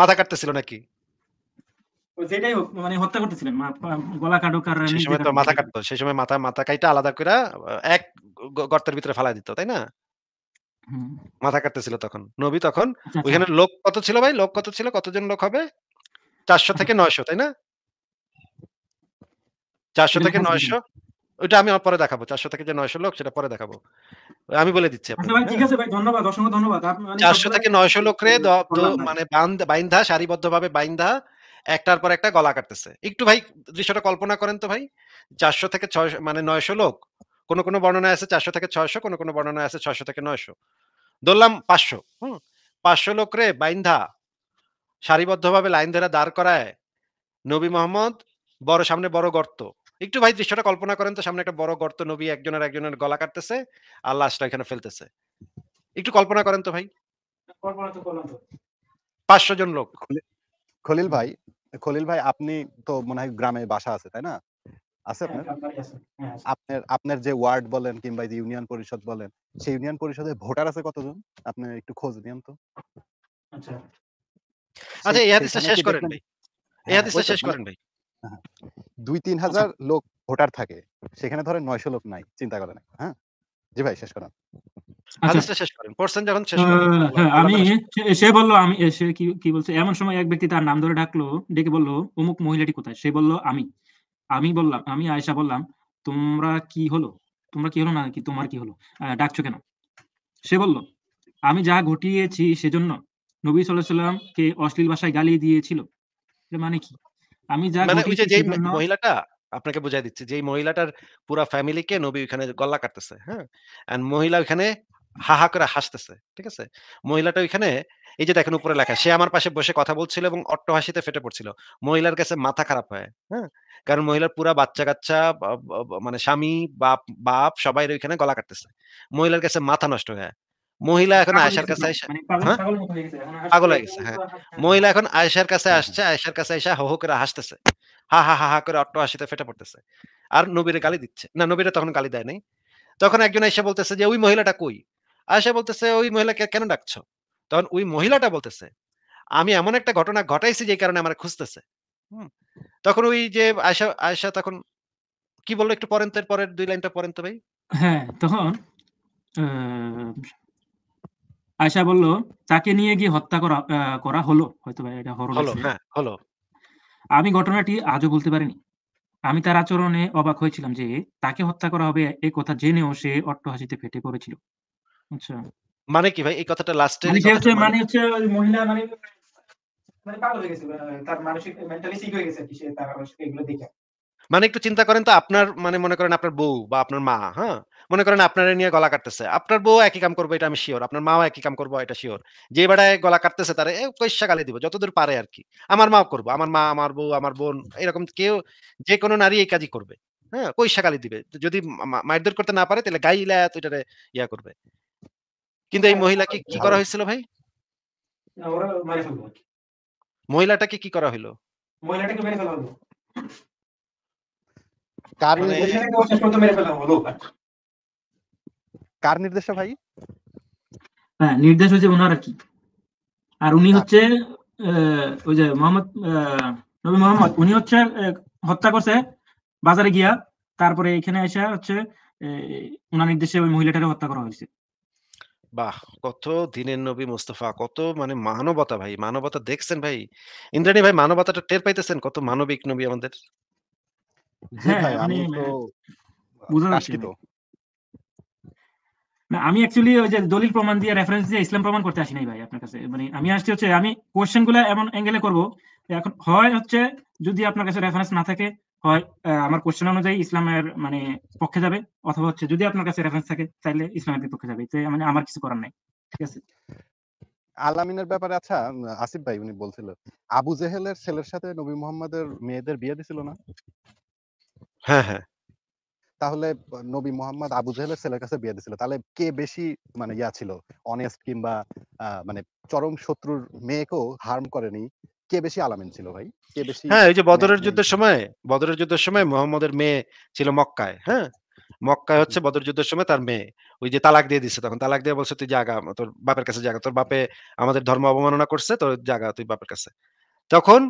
মাথা কাটতেছিল নাকি লোক কত ছিল ভাই লোক কত ছিল কতজন লোক হবে চারশো থেকে নয়শো তাই না চারশো থেকে নয়শো ওইটা আমি পরে দেখাবো চারশো থেকে যে নয়শো লোক সেটা পরে দেখাবো আমি বলে দিচ্ছি আচ্ছা ঠিক আছে মানে চারশো থেকে নয়শো লোক রে মানে বাইন্ধা সারিবদ্ধ ভাবে বাইন্ধা একটার পর একটা গলা কাটতেছে একটু ভাই দৃশ্যটা কল্পনা করেন তো ভাই চারশো থেকে ছয়শো মানে নয়শো লোক কোনো কোনো বর্ণনায় আছে চারশো থেকে ছয়শো কোনো কোনো বর্ণনা আছে ছয়শো থেকে নয়শো ধরলাম পাঁচশো হুম পাঁচশো লোক রে বাইন্ধা সারিবদ্ধভাবে লাইন ধরে দাঁড় করায় নবী মোহাম্মদ বড় সামনে বড় গর্ত একটু ভাই দৃশ্যটা কল্পনা করেন তো সামনে একটা বড় গর্ত নবী একজনের একজনের গলা কাটতেছে আর লাশটা এখানে ফেলতেছে একটু কল্পনা করেন তো ভাই পাঁচশো জন লোক খলিল ভাই খলিল ভাই আপনি তো মনে হয় গ্রামে বাসা আছে তাই না আছে হ্যাঁ, হ্যাঁ, আপনার আপনার যে ওয়ার্ড বলেন কিংবা যে ইউনিয়ন পরিষদ বলেন সেই ইউনিয়ন পরিষদে ভোটার আছে কতজন আপনি একটু খোঁজ নিন তো আচ্ছা আচ্ছা এই হাদিসটা শেষ হ্যাঁ, করেন ভাই এই হাদিসটা শেষ করেন ভাই দুই তিন আচ্ছা। হাজার লোক ভোটার থাকে সেখানে ধরেন নয়শো লোক নাই চিন্তা করেন হ্যাঁ জি ভাই শেষ করেন আচ্ছা। হ্যাঁ, আমি সে আমি সে কি বলছে এমন সময় এক ব্যক্তি তার নাম ধরে ডাকলো ডেকে অমুক মহিলাটি কোথায় সে আমি আমি বললাম আমি বললাম তোমরা কি হলো তোমরা কি হলো না কি তোমার কি হলো ডাকছো কেন সে আমি যা ঘটিয়েছি সেজন্য নবী সাল্লাম কে অশ্লীল ভাষায় গালিয়ে দিয়েছিল মানে কি আমি যা মানে মহিলাটা আপনাকে বুঝাই দিচ্ছি যে মহিলাটার পুরো ফ্যামিলিকে নবী ওখানে গলা কাটতেছে হ্যাঁ এন্ড মহিলা ওখানে হাহা করে হাসতেছে ঠিক আছে মহিলাটা ওইখানে এই যে দেখেন উপরে লেখা সে আমার পাশে বসে কথা বলছিল এবং অট্ট হাসিতে ফেটে পড়ছিল মহিলার কাছে মাথা খারাপ হয় হ্যাঁ কারণ মহিলার পুরা বাচ্চা কাচ্চা মানে স্বামী বাপ বাপ সবাই ওইখানে গলা কাটতেছে মহিলার কাছে মাথা নষ্ট হয়ে মহিলা এখন আয়সার কাছে মানে হ্যাঁ? পাগল হয়ে গেছে হ্যাঁ মহিলা এখন আয়সার কাছে আসছে আয়সার কাছে এসে হো করে হাসতেছে হা হা হা হা করে অট্ট হাসিতে ফেটে পড়তেছে আর নবীরে গালি দিচ্ছে না নবীরা তখন গালি দেয় নাই তখন একজন এসে বলতেছে যে ওই মহিলাটা কই আয়সা বলতেছে ওই মহিলাকে কেন ডাকছো তখন ওই মহিলাটা বলতেছে আমি এমন একটা ঘটনা ঘটাইছি যে কারণে আমার খুঁজতেছে তখন ওই যে আয়সা আয়সা তখন কি বললো একটু পরেন তো পরের দুই লাইনটা পরেন তো ভাই হ্যাঁ তখন আয়সা বলল তাকে নিয়ে গিয়ে হত্যা করা করা হলো হয়তো ভাই এটা হলো হ্যাঁ হলো আমি ঘটনাটি আজও বলতে পারিনি আমি তার আচরণে অবাক হয়েছিলাম যে তাকে হত্যা করা হবে এ কথা জেনেও সে অট্টহাসিতে ফেটে পড়েছিল আচ্ছা মানে কি ভাই এই কথাটা লাস্টে মানে, মানে, মানে হচ্ছে মহিলা মানে মানে পাগল হয়ে গেছে মানে তার মানসিক মেন্টালি সিক হয়ে গেছে সে তার এগুলো দেখে মানে একটু চিন্তা করেন তো আপনার মানে মনে করেন আপনার বউ বা আপনার মা হ্যাঁ মনে করেন আপনারা নিয়ে গলা কাটতেছে আপনার বউ একই কাম করবে এটা আমি শিওর আপনার মাও একই কাম করবো এটা শিওর যে বেড়ায় গলা কাটতেছে তারা কৈশা গালি দিব যতদূর পারে আর কি আমার মাও করবো আমার মা আমার বউ আমার বোন এরকম কেউ যে কোনো নারী এই কাজই করবে হ্যাঁ কৈশা গালি দিবে যদি মায়ের করতে না পারে তাহলে গাইলা তো এটা ইয়া করবে কিন্তু এই হ্যাঁ, মহিলাকে কি করা হয়েছিল ভাই মহিলাটাকে কি করা হলো কার মানে নির্দেশটা ভাই হ্যাঁ নির্দেশ হচ্ছে ওনার কি আর উনি আচ্ছা। হচ্ছে ওই যে মোহাম্মদ নবী মোহাম্মদ উনি হচ্ছে হত্যা করছে বাজারে গিয়া তারপরে এখানে এসে হচ্ছে ওনার নির্দেশে ওই মহিলাটাকে হত্যা করা হয়েছে বাহ! কত দিনের নবী মুস্তফা কত মানে মানবতা ভাই, মানবতা দেখছেন ভাই? ইন্দ্রাণী ভাই মানবতাটা টের পাইতেছেন কত মানবিক নবী আমাদের? হ্যাঁ, আমি না আমি অ্যাকচুয়ালি ওই যে দলিল প্রমাণ দিয়ে রেফারেন্স দিয়ে ইসলাম প্রমাণ করতে আসি নাই ভাই আপনার কাছে। মানে আমি আসছি হচ্ছে আমি কোয়েশ্চেন গুলা এমন অ্যাঙ্গেলে করবো এখন হয় হচ্ছে যদি আপনার কাছে রেফারেন্স না থাকে হয় আমার কোশ্চেন অনুযায়ী ইসলামের মানে পক্ষে যাবে অথবা হচ্ছে যদি আপনার কাছে রেফারেন্স থাকে তাহলে ইসলামের বিপক্ষে যাবে তো মানে আমার কিছু করার নাই ঠিক আছে আলামিনের ব্যাপারে আচ্ছা আসিফ ভাই উনি বলছিল আবু জেহেলের ছেলের সাথে নবী মোহাম্মদের মেয়েদের বিয়ে দিছিল না হ্যাঁ হ্যাঁ তাহলে নবী মোহাম্মদ আবু জেহেলের ছেলের কাছে বিয়ে দিছিল তাহলে কে বেশি মানে ইয়া ছিল অনেস্ট কিংবা মানে চরম শত্রুর মেয়েকেও হার্ম করেনি কে বেশি আলামিন ছিল ভাই কে বেশি হ্যাঁ ওই যে মানে বদরের যুদ্ধের সময় বদরের যুদ্ধের সময় মোহাম্মদের মেয়ে ছিল মক্কায় হ্যাঁ মক্কায় হচ্ছে বদর যুদ্ধের সময় তার মেয়ে ওই যে তালাক দিয়ে দিচ্ছে তখন তালাক দিয়ে বলছে তুই জায়গা তোর বাপের কাছে জায়গা তোর বাপে আমাদের ধর্ম অবমাননা করছে তোর জায়গা তুই বাপের কাছে তখন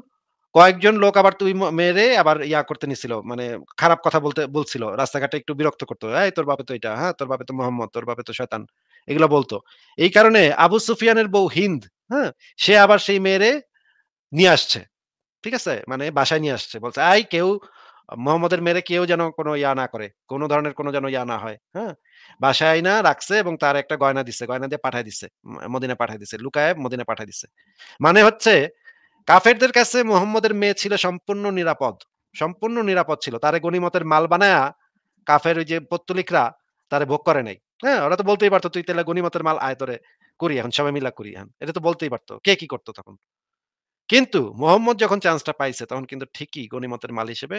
কয়েকজন লোক আবার তুই মেরে আবার ইয়া করতে নিছিল মানে খারাপ কথা বলতে বলছিল রাস্তাঘাটে একটু বিরক্ত করতো এই তোর বাপে তো এটা হ্যাঁ তোর বাপে তো মোহাম্মদ তোর বাপে তো শয়তান এগুলো বলতো এই কারণে আবু সুফিয়ানের বউ হিন্দ হ্যাঁ সে আবার সেই মেয়েরে নিয়ে আসছে ঠিক আছে মানে বাসায় নিয়ে আসছে বলছে আই কেউ মোহাম্মদের মেরে কেউ যেন কোনো ইয়া না করে কোনো ধরনের কোনো যেন ইয়া না হয় হ্যাঁ বাসায় না রাখছে এবং তার একটা গয়না দিছে গয়না দিয়ে পাঠায় দিছে মদিনে পাঠায় দিছে লুকায় মদিনে পাঠায় দিছে মানে হচ্ছে কাফেরদের কাছে মোহাম্মদের মেয়ে ছিল সম্পূর্ণ নিরাপদ সম্পূর্ণ নিরাপদ ছিল তারে গণিমতের মাল বানায়া কাফের ওই যে পত্তলিকরা তারে ভোগ করে নাই হ্যাঁ ওরা তো বলতেই পারতো তুই তাহলে গণিমতের মাল আয় তোরে করি এখন সবাই মিলা করি এখন এটা তো বলতেই পারতো কে কি করতো তখন কিন্তু মোহাম্মদ যখন চান্সটা পাইছে তখন কিন্তু ঠিকই গণিমতের মাল হিসেবে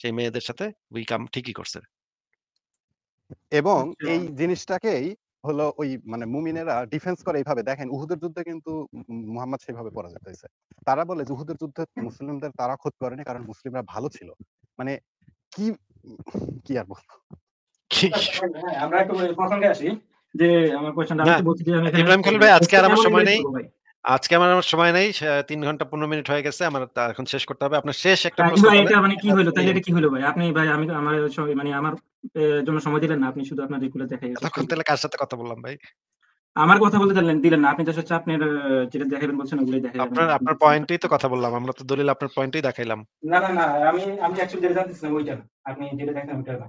সেই মেয়েদের সাথে উই কাম ঠিকই করছে এবং আচ্ছা। এই জিনিসটাকেই হলো ওই মানে মুমিনেরা ডিফেন্স করে এইভাবে দেখেন উহুদের যুদ্ধে কিন্তু মুহাম্মদ সেইভাবে পরাজিত হয়েছে তারা বলে যে উহুদের যুদ্ধে মুসলিমদের তারা ক্ষতি করেনি কারণ মুসলিমরা ভালো ছিল মানে কি কি আর বলবো হ্যাঁ, হ্যাঁ, হ্যাঁ, আমরা একটু প্রসঙ্গে আসি যে আমার কোশ্চেনটা আমি বলছি যে ইব্রাহিম খলিল ভাই আজকে আর আমার সময় নেই আজকে আমার আমার সময় নেই তিন ঘন্টা পনেরো মিনিট হয়ে গেছে আমার এখন শেষ করতে হবে আপনার শেষ একটা প্রশ্ন ভাই এটা মানে কি হলো তাহলে এটা হ্যাঁ, কি হলো ভাই আপনি ভাই আমি আমার মানে আমার জন্য সময় দিলেন না আপনি শুধু আপনার রেগুলার দেখাই গেছে আচ্ছা, তখন তাহলে কার সাথে কথা বললাম ভাই আমার কথা বলতে দিলেন দিলেন না আপনি তো হচ্ছে আপনি যেটা দেখাবেন বলছেন ওগুলাই দেখাই আপনার আপনার পয়েন্টই তো কথা বললাম আমরা তো দলিল আপনার পয়েন্টই দেখাইলাম না না না আমি আমি অ্যাকচুয়ালি যেটা জানতেছি ওইটা আপনি যেটা দেখেন ওইটা না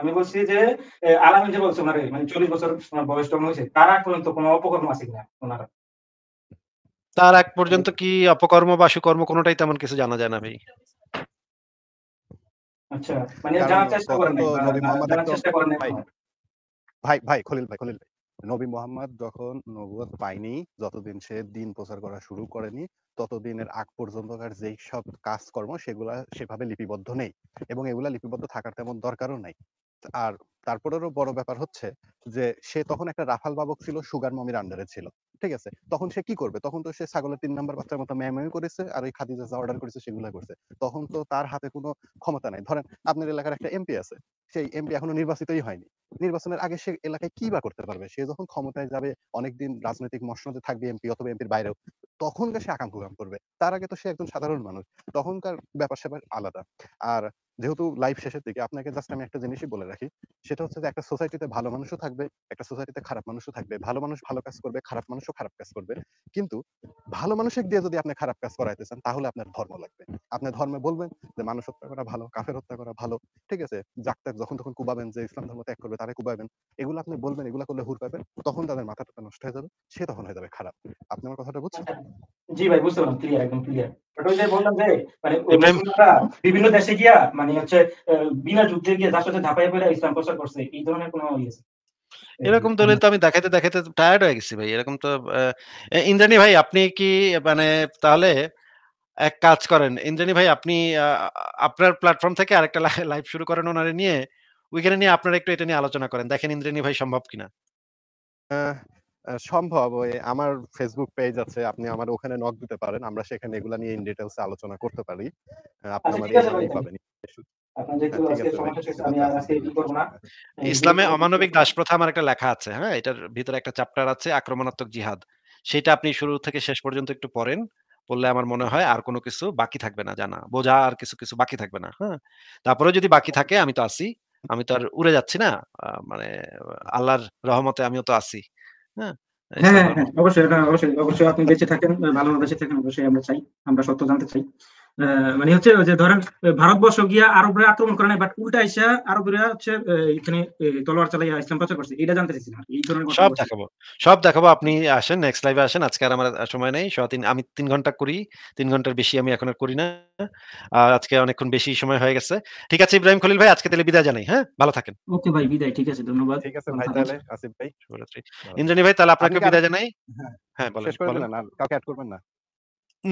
আমি বলছি যে আলামিন যে বলছে ওনারে মানে চল্লিশ বছর বয়স কম হয়েছে তারা পর্যন্ত কোনো অপকর্ম আছে কিনা ওনারা তার এক পর্যন্ত কি অপকর্ম বা সুকর্ম কোনটাই তেমন কিছু জানা যায় না ভাই আচ্ছা, মানে ভাই ভাই খলিল ভাই খলিল ভাই নবী মোহাম্মদ যখন নবুয়ত পায়নি যতদিন সে দিন প্রচার করা শুরু করেনি ততদিনের আগ পর্যন্তকার যেই সব কাজকর্ম সেগুলা সেভাবে লিপিবদ্ধ নেই এবং এগুলা লিপিবদ্ধ থাকার তেমন দরকারও নাই আর তারপরেরও বড় ব্যাপার হচ্ছে যে সে তখন একটা রাফাল বাবক ছিল সুগার মমির আন্ডারে ছিল ঠিক আছে তখন সে কি করবে তখন তো সে ছাগলের তিন নাম্বার বাচ্চার মতো ম্যামে করেছে আর ওই খাদিজা যা অর্ডার করেছে সেগুলো করছে তখন তো তার হাতে কোনো ক্ষমতা নাই ধরেন আপনার এলাকার একটা এমপি আছে সেই এমপি এখনো নির্বাচিতই হয়নি নির্বাচনের আগে সে এলাকায় কি বা করতে পারবে সে যখন ক্ষমতায় যাবে অনেকদিন রাজনৈতিক মসনদে থাকবে এমপি অথবা এমপির বাইরেও তখন সে আকাম করবে তার আগে তো সে একজন সাধারণ মানুষ তখনকার ব্যাপার স্যাপার আলাদা আর যেহেতু লাইফ শেষের দিকে আপনাকে জাস্ট আমি একটা জিনিসই বলে রাখি সেটা সেটা হচ্ছে যে একটা সোসাইটিতে ভালো মানুষও থাকবে একটা সোসাইটিতে খারাপ মানুষও থাকবে ভালো মানুষ ভালো কাজ করবে খারাপ মানুষও খারাপ কাজ করবে কিন্তু ভালো মানুষের দিয়ে যদি আপনি খারাপ কাজ করাইতে চান তাহলে আপনার ধর্ম লাগবে আপনার ধর্মে বলবেন যে মানুষ হত্যা করা ভালো কাফের হত্যা করা ভালো ঠিক আছে জাকতাক যখন তখন কুবাবেন যে ইসলাম ধর্ম ত্যাগ করবে তারা কুবাবেন এগুলো আপনি বলবেন এগুলো করলে হুর পাবেন তখন তাদের মাথাটা নষ্ট হয়ে যাবে সে তখন হয়ে যাবে খারাপ আপনি আমার কথাটা বুঝছেন জি ভাই বুঝতে পারলাম ক্লিয়ার একদম ক্লিয়ার মানে বিভিন্ন মানে ধরনের কোনো ইয়ে এরকম দলিল তো আমি দেখাইতে দেখাইতে টায়ার্ড হয়ে গেছি ভাই এরকম তো ইন্দ্রাণী ভাই আপনি কি মানে তাহলে এক কাজ করেন ইন্দ্রাণী ভাই আপনি আপনার প্ল্যাটফর্ম থেকে আরেকটা লাইভ শুরু করেন ওনারে নিয়ে উইকেনে নিয়ে আপনারা একটু এটা নিয়ে আলোচনা করেন দেখেন ইন্দ্রাণী ভাই সম্ভব কিনা সম্ভব ওই আমার ফেসবুক পেজ আছে আপনি আমার ওখানে নক দিতে পারেন আমরা সেখানে এগুলো নিয়ে ইন ডিটেইলস আলোচনা করতে পারি আপনি আচ্ছা, আমার এখানেই পাবেন হ্যাঁ, ইসলামে অমানবিক দাসপ্রথা আমার একটা লেখা আছে হ্যাঁ এটার ভিতরে একটা চ্যাপ্টার আছে আক্রমণাত্মক জিহাদ সেটা আপনি শুরু থেকে শেষ পর্যন্ত একটু পড়েন পড়লে আমার মনে হয় আর কোনো কিছু বাকি থাকবে না জানা বোঝা আর কিছু কিছু বাকি থাকবে না হ্যাঁ তারপরে যদি বাকি থাকে আমি তো আসি আমি তো আর উড়ে যাচ্ছি না মানে আল্লাহর রহমতে আমিও তো আসি হ্যাঁ হ্যাঁ হ্যাঁ অবশ্যই অবশ্যই অবশ্যই আপনি বেঁচে থাকেন ভালোভাবে বেঁচে থাকেন অবশ্যই আমরা চাই আমরা সত্য জানতে চাই মানে হচ্ছে যে ধরেন ভারতবর্ষ গিয়া আরবরা আক্রমণ করে নাই বাট উল্টা এসে আরবরা হচ্ছে এখানে তলোয়ার চালাই ইসলাম প্রচার করছে এটা জানতে চাইছিলাম এই ধরনের সব দেখাবো সব দেখাবো আপনি আসেন নেক্সট লাইভে আসেন আজকে আর আমার সময় নেই তিন আমি তিন ঘন্টা করি তিন ঘন্টার বেশি আমি এখন আর করি না আর আজকে অনেকক্ষণ বেশি সময় হয়ে গেছে ঠিক আছে ইব্রাহিম খলিল ভাই আজকে তাহলে বিদায় জানাই হ্যাঁ ভালো থাকেন ওকে ভাই বিদায় ঠিক আছে ধন্যবাদ ঠিক আছে ভাই তাহলে আসিফ ভাই শুভরাত্রি ইন্দ্রাণী ভাই তাহলে আপনাকে বিদায় জানাই হ্যাঁ, হ্যাঁ বলেন বলেন না কাউকে অ্যাড করবেন না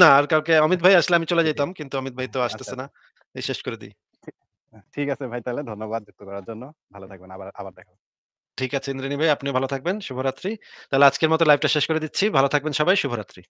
না আর কাউকে অমিত ভাই আসলে আমি চলে যেতাম কিন্তু অমিত ভাই তো আচ্ছা। আসতেছে না এই শেষ করে দিই ঠিক আছে ভাই তাহলে ধন্যবাদ যুক্ত করার জন্য ভালো থাকবেন আবার আবার দেখা ঠিক আছে ইন্দ্রনী ভাই আপনিও ভালো থাকবেন শুভরাত্রি তাহলে আজকের মতো লাইভটা শেষ করে দিচ্ছি ভালো থাকবেন সবাই শুভরাত্রি